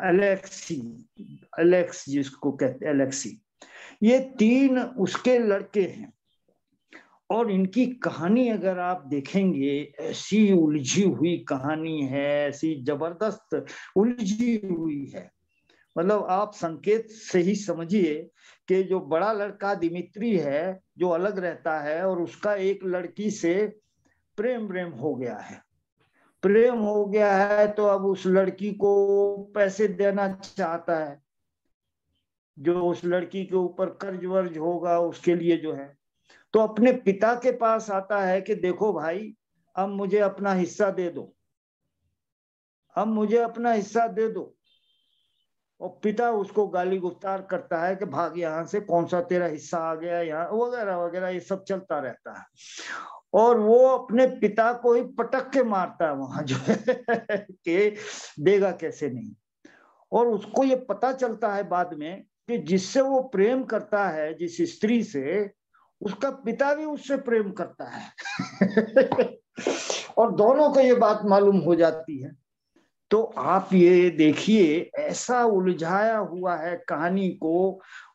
एलेक्सी एलेक्स जिसको कहते एलेक्सी ये तीन उसके लड़के हैं और इनकी कहानी अगर आप देखेंगे ऐसी उलझी हुई कहानी है ऐसी जबरदस्त उलझी हुई है मतलब आप संकेत से ही समझिए कि जो बड़ा लड़का दिमित्री है जो अलग रहता है और उसका एक लड़की से प्रेम प्रेम हो गया है प्रेम हो गया है तो अब उस लड़की को पैसे देना चाहता है जो उस लड़की के ऊपर कर्ज वर्ज होगा उसके लिए जो है तो अपने पिता के पास आता है कि देखो भाई अब मुझे अपना हिस्सा दे दो अब मुझे अपना हिस्सा दे दो और पिता उसको गाली गुफ्तार करता है कि भाग यहां से कौन सा तेरा हिस्सा आ गया यहाँ वगैरह वगैरह ये सब चलता रहता है और वो अपने पिता को ही पटक के मारता है वहां जो है कि देगा कैसे नहीं और उसको ये पता चलता है बाद में कि जिससे वो प्रेम करता है जिस स्त्री से उसका पिता भी उससे प्रेम करता है और दोनों को ये बात मालूम हो जाती है तो आप ये देखिए ऐसा उलझाया हुआ है कहानी को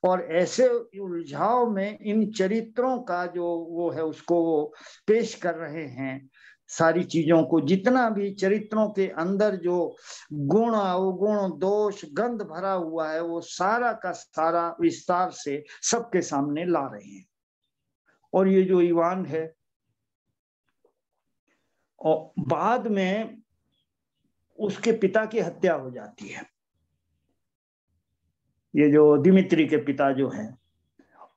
और ऐसे उलझाव में इन चरित्रों का जो वो है उसको पेश कर रहे हैं सारी चीजों को जितना भी चरित्रों के अंदर जो गुण अवगुण दोष गंध भरा हुआ है वो सारा का सारा विस्तार से सबके सामने ला रहे हैं और ये जो ईवान है और बाद में उसके पिता की हत्या हो जाती है ये जो दिमित्री के पिता जो हैं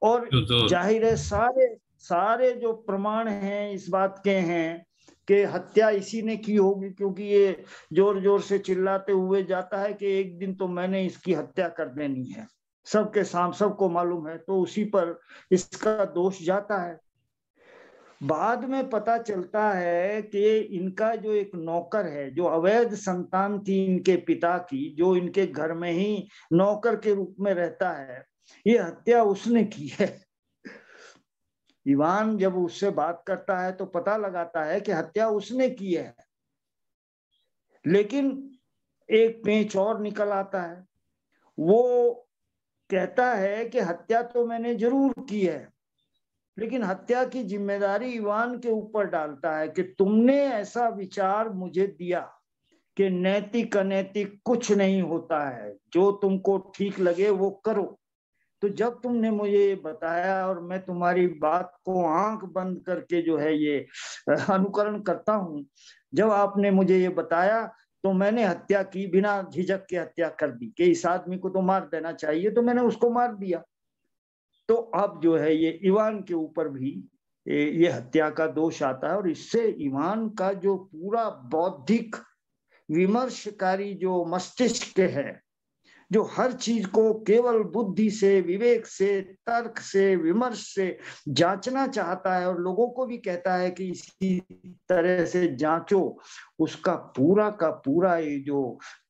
और तो तो जाहिर है सारे सारे जो प्रमाण हैं इस बात के हैं कि हत्या इसी ने की होगी क्योंकि ये जोर जोर से चिल्लाते हुए जाता है कि एक दिन तो मैंने इसकी हत्या कर देनी है सबके साम सबको मालूम है तो उसी पर इसका दोष जाता है बाद में पता चलता है कि इनका जो एक नौकर है जो अवैध संतान थी इनके पिता की जो इनके घर में ही नौकर के रूप में रहता है ये हत्या उसने की है ईवान जब उससे बात करता है तो पता लगाता है कि हत्या उसने की है लेकिन एक पेच और निकल आता है वो कहता है कि हत्या तो मैंने जरूर की है लेकिन हत्या की जिम्मेदारी ईवान के ऊपर डालता है कि तुमने ऐसा विचार मुझे दिया कि नैतिक अनैतिक कुछ नहीं होता है जो तुमको ठीक लगे वो करो तो जब तुमने मुझे ये बताया और मैं तुम्हारी बात को आंख बंद करके जो है ये अनुकरण करता हूं जब आपने मुझे ये बताया तो मैंने हत्या की बिना झिझक के हत्या कर दी कि इस आदमी को तो मार देना चाहिए तो मैंने उसको मार दिया तो अब जो है ये ईवान के ऊपर भी ये हत्या का दोष आता है और इससे ईवान का जो पूरा बौद्धिक विमर्शकारी जो मस्तिष्क है जो हर चीज को केवल बुद्धि से विवेक से तर्क से विमर्श से जांचना चाहता है और लोगों को भी कहता है कि इसी तरह से जांचो उसका पूरा का पूरा ये जो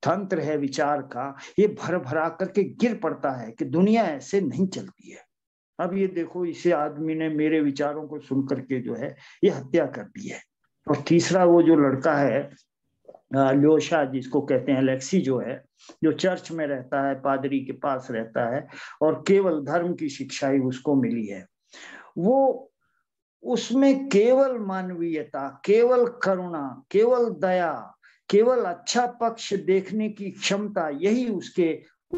तंत्र है विचार का ये भर भरा करके गिर पड़ता है कि दुनिया ऐसे नहीं चलती है अब ये देखो इसे आदमी ने मेरे विचारों को सुन करके जो है ये हत्या कर दी है और तीसरा वो जो लड़का है ल्योशा जिसको कहते हैं लेक्सी जो है जो चर्च में रहता है पादरी के पास रहता है और केवल धर्म की शिक्षा ही उसको मिली है वो उसमें केवल मानवीयता केवल करुणा केवल दया केवल अच्छा पक्ष देखने की क्षमता यही उसके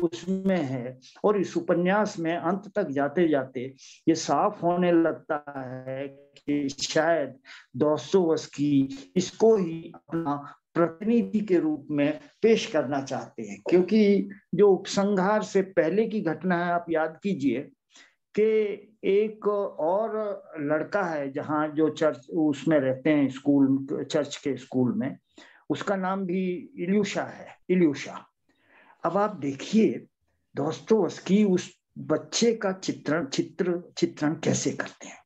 उसमें है और इस उपन्यास में अंत तक जाते जाते ये साफ होने लगता है कि शायद दोस्तों की इसको ही अपना प्रतिनिधि के रूप में पेश करना चाहते हैं क्योंकि जो उपसंहार से पहले की घटना है आप याद कीजिए कि एक और लड़का है जहाँ जो चर्च उसमें रहते हैं स्कूल चर्च के स्कूल में उसका नाम भी इल्यूशा है इल्यूशा अब आप देखिए दोस्तों उसकी उस बच्चे का चित्रण चित्र चित्रण कैसे करते हैं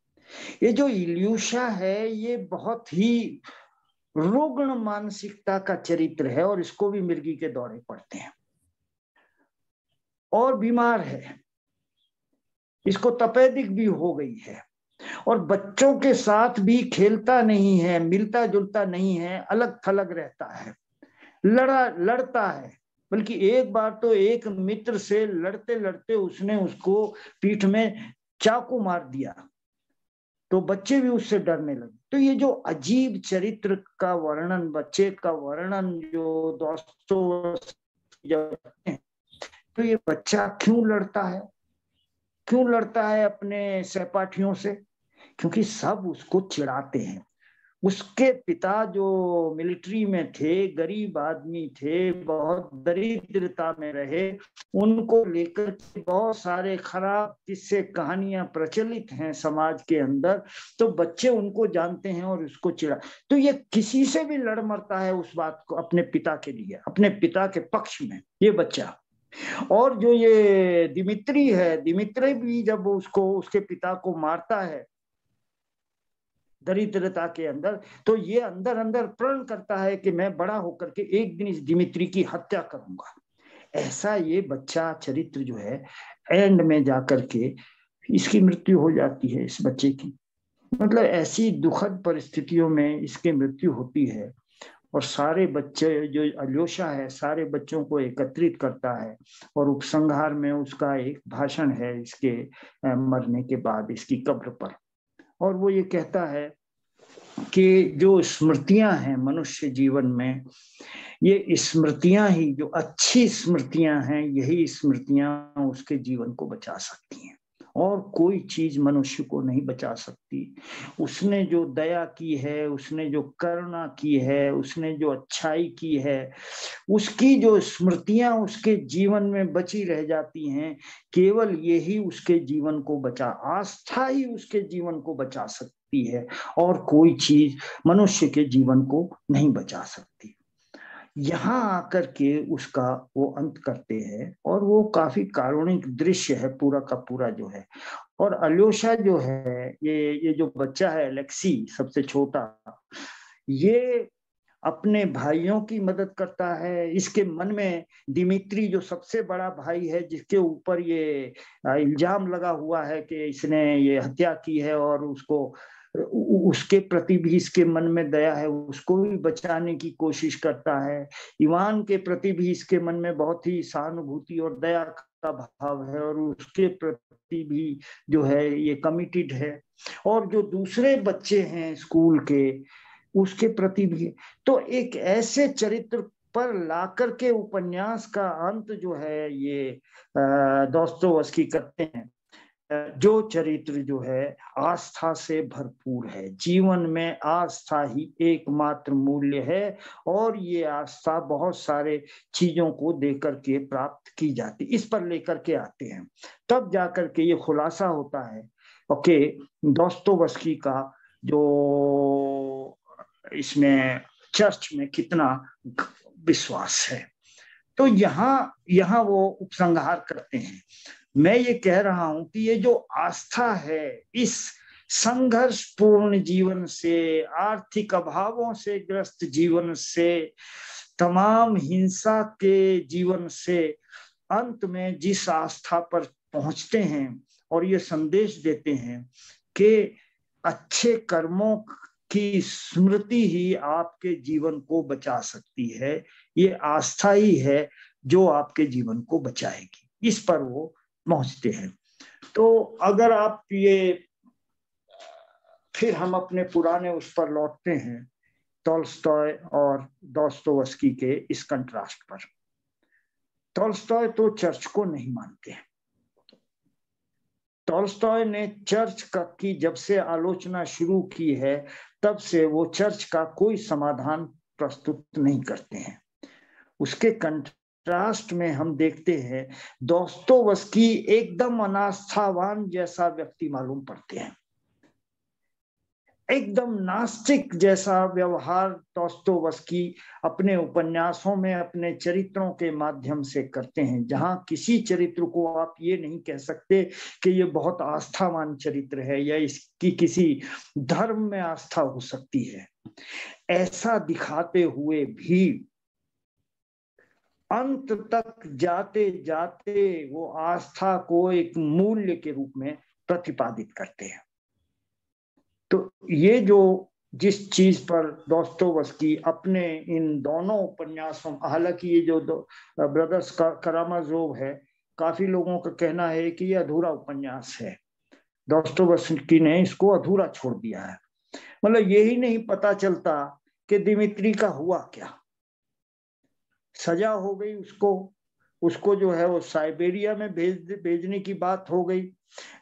ये जो इल्यूशा है ये बहुत ही रोगण मानसिकता का चरित्र है और इसको भी मिर्गी के दौरे पड़ते हैं और बीमार है इसको तपेदिक भी हो गई है और बच्चों के साथ भी खेलता नहीं है मिलता जुलता नहीं है अलग थलग रहता है लड़ा लड़ता है बल्कि एक बार तो एक मित्र से लड़ते लड़ते उसने उसको पीठ में चाकू मार दिया तो बच्चे भी उससे डरने लगे तो ये जो अजीब चरित्र का वर्णन बच्चे का वर्णन जो दोस्तों तो ये बच्चा क्यों लड़ता है क्यों लड़ता है अपने सहपाठियों से क्योंकि सब उसको चिढ़ाते हैं उसके पिता जो मिलिट्री में थे गरीब आदमी थे बहुत दरिद्रता में रहे उनको लेकर बहुत सारे खराब किस्से कहानियां प्रचलित हैं समाज के अंदर तो बच्चे उनको जानते हैं और उसको चिड़ा तो ये किसी से भी लड़ मरता है उस बात को अपने पिता के लिए अपने पिता के पक्ष में ये बच्चा और जो ये दिमित्री है दिमित्री भी जब उसको उसके पिता को मारता है दरिद्रता के अंदर तो ये अंदर अंदर प्रण करता है कि मैं बड़ा होकर के एक दिन इस दिमित्री की हत्या करूंगा ऐसा ये बच्चा चरित्र जो है एंड में जाकर के इसकी मृत्यु हो जाती है इस बच्चे की मतलब ऐसी दुखद परिस्थितियों में इसकी मृत्यु होती है और सारे बच्चे जो अलोशा है सारे बच्चों को एकत्रित करता है और उपसंहार में उसका एक भाषण है इसके मरने के बाद इसकी कब्र पर और वो ये कहता है कि जो स्मृतियां हैं मनुष्य जीवन में ये स्मृतियां ही जो अच्छी स्मृतियां हैं यही स्मृतियां उसके जीवन को बचा सकती हैं और कोई चीज मनुष्य को नहीं बचा सकती उसने जो दया की है उसने जो करुणा की है उसने जो अच्छाई की है उसकी जो स्मृतियां उसके जीवन में बची रह जाती हैं केवल यही उसके जीवन को बचा आस्था ही उसके जीवन को बचा सकती है और कोई चीज मनुष्य के जीवन को नहीं बचा सकती यहाँ आकर के उसका वो अंत करते हैं और वो काफी कारुणिक दृश्य है पूरा का पूरा जो है और अल्योशा जो है ये ये जो बच्चा है एलेक्सी सबसे छोटा ये अपने भाइयों की मदद करता है इसके मन में दिमित्री जो सबसे बड़ा भाई है जिसके ऊपर ये इल्जाम लगा हुआ है कि इसने ये हत्या की है और उसको उसके प्रति भी इसके मन में दया है उसको भी बचाने की कोशिश करता है ईवान के प्रति भी इसके मन में बहुत ही सहानुभूति और दया का भाव है और उसके प्रति भी जो है ये कमिटेड है और जो दूसरे बच्चे हैं स्कूल के उसके प्रति भी तो एक ऐसे चरित्र पर लाकर के उपन्यास का अंत जो है ये दोस्तों की करते हैं जो चरित्र जो है आस्था से भरपूर है जीवन में आस्था ही एकमात्र मूल्य है और ये आस्था बहुत सारे चीजों को देकर के प्राप्त की जाती इस पर लेकर के आते हैं तब जाकर के ये खुलासा होता है ओके दोस्तों वस्की का जो इसमें चर्च में कितना विश्वास है तो यहाँ यहाँ वो उपसंहार करते हैं मैं ये कह रहा हूं कि ये जो आस्था है इस संघर्ष पूर्ण जीवन से आर्थिक अभावों से ग्रस्त जीवन से तमाम हिंसा के जीवन से अंत में जिस आस्था पर पहुंचते हैं और ये संदेश देते हैं कि अच्छे कर्मों की स्मृति ही आपके जीवन को बचा सकती है ये आस्था ही है जो आपके जीवन को बचाएगी इस पर वो पहुंचते हैं तो अगर आप ये फिर हम अपने पुराने उस पर लौटते हैं टॉल्स्टॉय और दोस्तोवस्की के इस कंट्रास्ट पर टॉल्स्टॉय तो चर्च को नहीं मानते हैं टॉल्स्टॉय ने चर्च का की जब से आलोचना शुरू की है तब से वो चर्च का कोई समाधान प्रस्तुत नहीं करते हैं उसके कंट कंट्रास्ट में हम देखते हैं दोस्तोवस्की एकदम अनास्थावान जैसा व्यक्ति मालूम पड़ते हैं एकदम नास्तिक जैसा व्यवहार दोस्तोवस्की अपने उपन्यासों में अपने चरित्रों के माध्यम से करते हैं जहां किसी चरित्र को आप ये नहीं कह सकते कि ये बहुत आस्थावान चरित्र है या इसकी किसी धर्म में आस्था हो सकती है ऐसा दिखाते हुए भी अंत तक जाते जाते वो आस्था को एक मूल्य के रूप में प्रतिपादित करते हैं तो ये जो जिस चीज पर दोस्तोवस्की अपने इन दोनों उपन्यासों हालांकि ये जो ब्रदर्स का करामा जोब है काफी लोगों का कहना है कि ये अधूरा उपन्यास है दोस्तोवस्की ने इसको अधूरा छोड़ दिया है मतलब यही नहीं पता चलता कि दिमित्री का हुआ क्या सजा हो गई उसको उसको जो है वो साइबेरिया में भेज भेजने की बात हो गई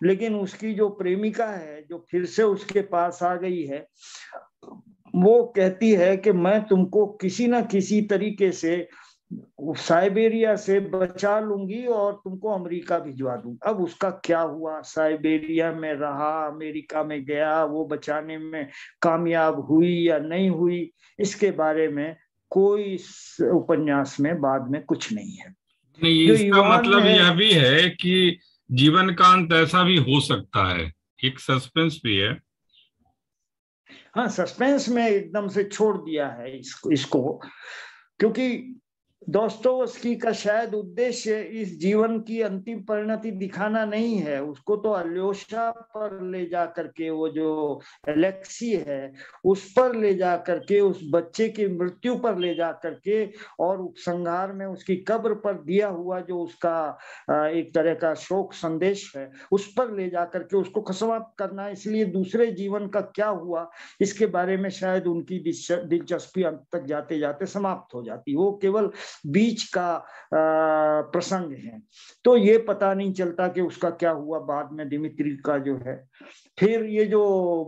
लेकिन उसकी जो प्रेमिका है जो फिर से उसके पास आ गई है वो कहती है कि मैं तुमको किसी ना किसी तरीके से साइबेरिया से बचा लूंगी और तुमको अमेरिका भिजवा दूंगी अब उसका क्या हुआ साइबेरिया में रहा अमेरिका में गया वो बचाने में कामयाब हुई या नहीं हुई इसके बारे में कोई उपन्यास में बाद में कुछ नहीं है नहीं, इसका मतलब यह भी है कि जीवन का अंत ऐसा भी हो सकता है एक सस्पेंस भी है हाँ सस्पेंस में एकदम से छोड़ दिया है इसको इसको क्योंकि दोस्तोवस्की का शायद उद्देश्य इस जीवन की अंतिम परिणति दिखाना नहीं है उसको तो अल्योशा पर ले जा करके वो जो एलेक्सी है उस पर ले जा करके उस बच्चे की मृत्यु पर ले जा करके और उपसंहार में उसकी कब्र पर दिया हुआ जो उसका एक तरह का शोक संदेश है उस पर ले जा करके उसको खसवा करना इसलिए दूसरे जीवन का क्या हुआ इसके बारे में शायद उनकी दिलचस्पी अंत तक जाते जाते समाप्त हो जाती वो केवल बीच का प्रसंग है तो ये पता नहीं चलता कि उसका क्या हुआ बाद में दिमित्री का जो है फिर ये जो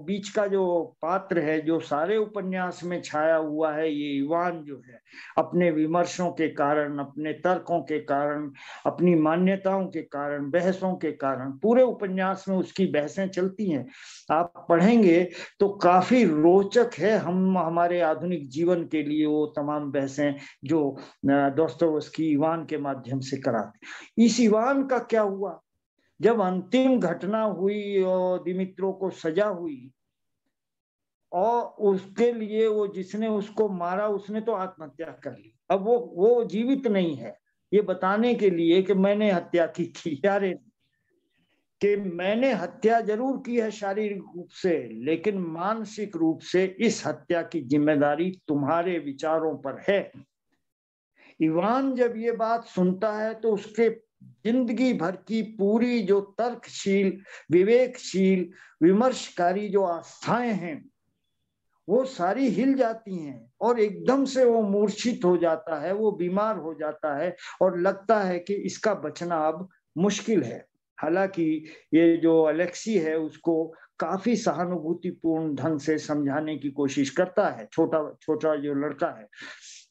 बीच का जो पात्र है जो सारे उपन्यास में छाया हुआ है ये ईवान जो है अपने विमर्शों के कारण अपने तर्कों के कारण अपनी मान्यताओं के कारण बहसों के कारण पूरे उपन्यास में उसकी बहसें चलती हैं आप पढ़ेंगे तो काफी रोचक है हम हमारे आधुनिक जीवन के लिए वो तमाम बहसें जो दोस्तों उसकी ईवान के माध्यम से कराते इस ईवान का क्या हुआ जब अंतिम घटना हुई और दिमित्रो को सजा हुई और उसके लिए वो जिसने उसको मारा उसने तो आत्महत्या कर ली अब वो वो जीवित नहीं है ये बताने के लिए कि मैंने हत्या की थी यारे कि मैंने हत्या जरूर की है शारीरिक रूप से लेकिन मानसिक रूप से इस हत्या की जिम्मेदारी तुम्हारे विचारों पर है इवान जब ये बात सुनता है तो उसके जिंदगी भर की पूरी जो तर्कशील विवेकशील विमर्शकारी जो आस्थाएं हैं वो सारी हिल जाती हैं और एकदम से वो मूर्छित हो जाता है वो बीमार हो जाता है और लगता है कि इसका बचना अब मुश्किल है हालांकि ये जो अलेक्सी है उसको काफी सहानुभूतिपूर्ण ढंग से समझाने की कोशिश करता है छोटा छोटा जो लड़का है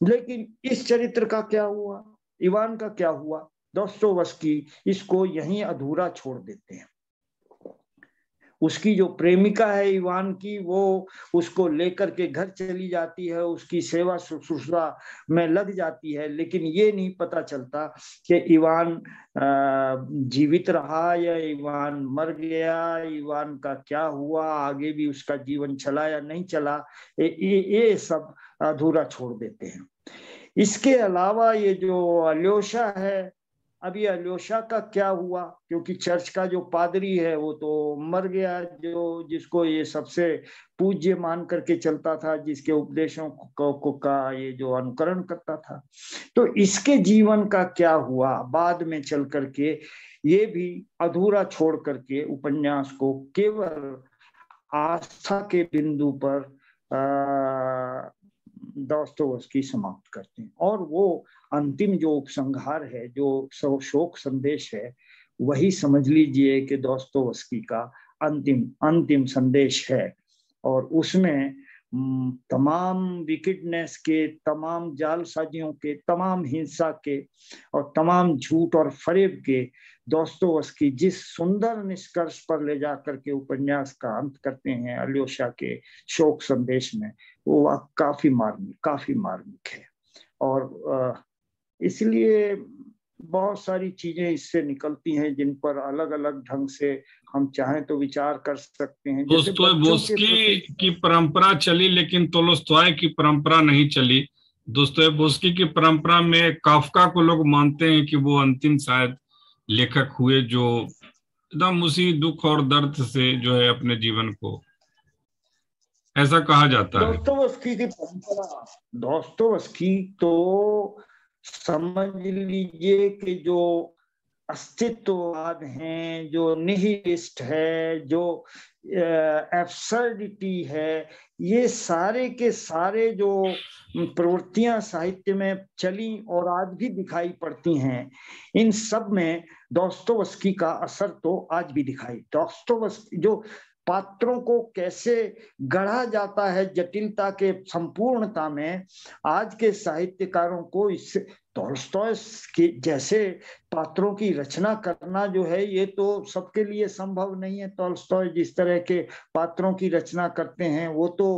लेकिन इस चरित्र का क्या हुआ इवान का क्या हुआ दस वर्ष की इसको यहीं अधूरा छोड़ देते हैं उसकी जो प्रेमिका है ईवान की वो उसको लेकर के घर चली जाती है उसकी सेवा शुश्रूषा में लग जाती है लेकिन ये नहीं पता चलता कि इवान जीवित रहा या ईवान मर गया ईवान का क्या हुआ आगे भी उसका जीवन चला या नहीं चला ये ये सब अधूरा छोड़ देते हैं इसके अलावा ये जो अल्योशा है अब ये अल्योशा का क्या हुआ क्योंकि चर्च का जो पादरी है वो तो मर गया जो जिसको ये सबसे पूज्य मान करके चलता था जिसके उपदेशों को, को का ये जो अनुकरण करता था तो इसके जीवन का क्या हुआ बाद में चल करके ये भी अधूरा छोड़ करके उपन्यास को केवल आस्था के बिंदु पर अः दोस्तों की समाप्त करते हैं और वो अंतिम जो उपसंहार है जो शोक संदेश है वही समझ लीजिए कि दोस्तोवस्की का अंतिम अंतिम संदेश है और उसमें तमाम विकिडनेस के तमाम जालसाजियों के तमाम हिंसा के और तमाम झूठ और फरेब के दोस्तों की जिस सुंदर निष्कर्ष पर ले जा करके उपन्यास का अंत करते हैं अल्योशा के शोक संदेश में वो काफी मार्मिक काफी मार्मिक है और इसलिए बहुत सारी चीजें इससे निकलती हैं जिन पर अलग अलग ढंग से हम चाहें तो विचार कर सकते हैं दोस्तों की परंपरा चली लेकिन तोलोस्तोय की परंपरा नहीं चली दोस्तों बोस्की की परंपरा में काफका को लोग मानते हैं कि वो अंतिम शायद लेखक हुए जो एकदम उसी दुख और दर्द से जो है अपने जीवन को ऐसा कहा जाता है दोस्तों की परंपरा दोस्तों तो समझ लीजिए कि जो अस्तित्ववाद हैं जो निहिलिस्ट है जो एब्सर्डिटी है ये सारे के सारे जो प्रवृत्तियां साहित्य में चली और आज भी दिखाई पड़ती हैं इन सब में दोस्तोवस्की का असर तो आज भी दिखाई दोस्तोवस्की जो पात्रों को कैसे गढ़ा जाता है जटिलता के संपूर्णता में आज के साहित्यकारों को इस टॉलस्टॉय के जैसे पात्रों की रचना करना जो है ये तो सबके लिए संभव नहीं है टॉलस्टॉय जिस तरह के पात्रों की रचना करते हैं वो तो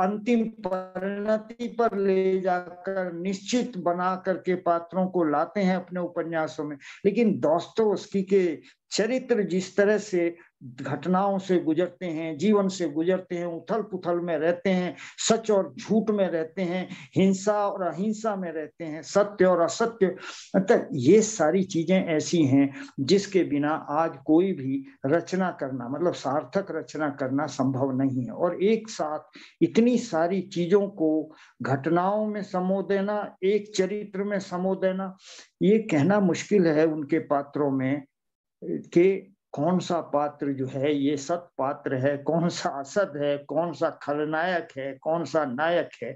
अंतिम परिणति पर ले जाकर निश्चित बना करके पात्रों को लाते हैं अपने उपन्यासों में लेकिन उसकी के चरित्र जिस तरह से घटनाओं से गुजरते हैं जीवन से गुजरते हैं उथल पुथल में रहते हैं सच और झूठ में रहते हैं हिंसा और अहिंसा में रहते हैं सत्य और असत्य अतः ये सारी चीजें ऐसी हैं जिसके बिना आज कोई भी रचना करना मतलब सार्थक रचना करना संभव नहीं है और एक साथ इतनी सारी चीजों को घटनाओं में समो देना एक चरित्र में समो देना ये कहना मुश्किल है उनके पात्रों में के कौन सा पात्र जो है ये सत पात्र है कौन सा असद है कौन सा खलनायक है कौन सा नायक है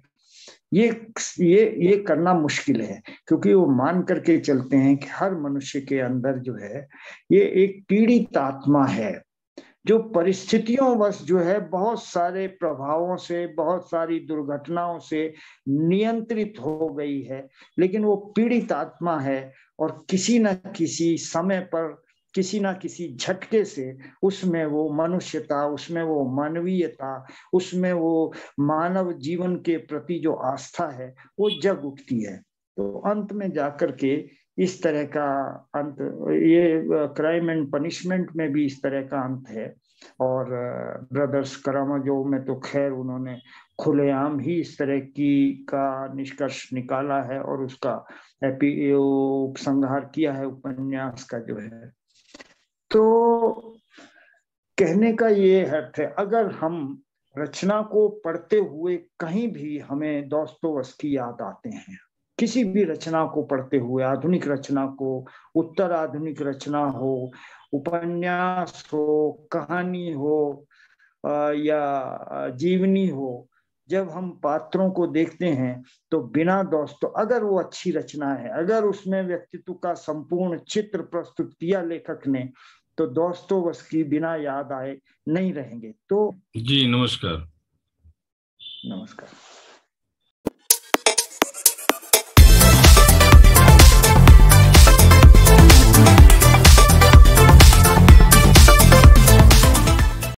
ये ये ये करना मुश्किल है क्योंकि वो मान करके चलते हैं कि हर मनुष्य के अंदर जो है ये एक पीड़ित आत्मा है जो परिस्थितियों बस जो है बहुत सारे प्रभावों से बहुत सारी दुर्घटनाओं से नियंत्रित हो गई है लेकिन वो पीड़ित आत्मा है और किसी न किसी समय पर किसी ना किसी झटके से उसमें वो मनुष्यता उसमें वो मानवीयता उसमें वो मानव जीवन के प्रति जो आस्था है वो जग उठती है तो अंत में जाकर के इस तरह का अंत ये क्राइम एंड पनिशमेंट में भी इस तरह का अंत है और ब्रदर्स जो में तो खैर उन्होंने खुलेआम ही इस तरह की का निष्कर्ष निकाला है और उसका उपसंहार किया है उपन्यास का जो है तो कहने का ये अर्थ है अगर हम रचना को पढ़ते हुए कहीं भी हमें दोस्तोवस्की याद आते हैं किसी भी रचना को पढ़ते हुए आधुनिक रचना को उत्तर आधुनिक रचना हो उपन्यास हो कहानी हो या जीवनी हो जब हम पात्रों को देखते हैं तो बिना दोस्तों अगर वो अच्छी रचना है अगर उसमें व्यक्तित्व का संपूर्ण चित्र प्रस्तुत किया लेखक ने तो दोस्तों बस की बिना याद आए नहीं रहेंगे तो जी नमस्कार नमस्कार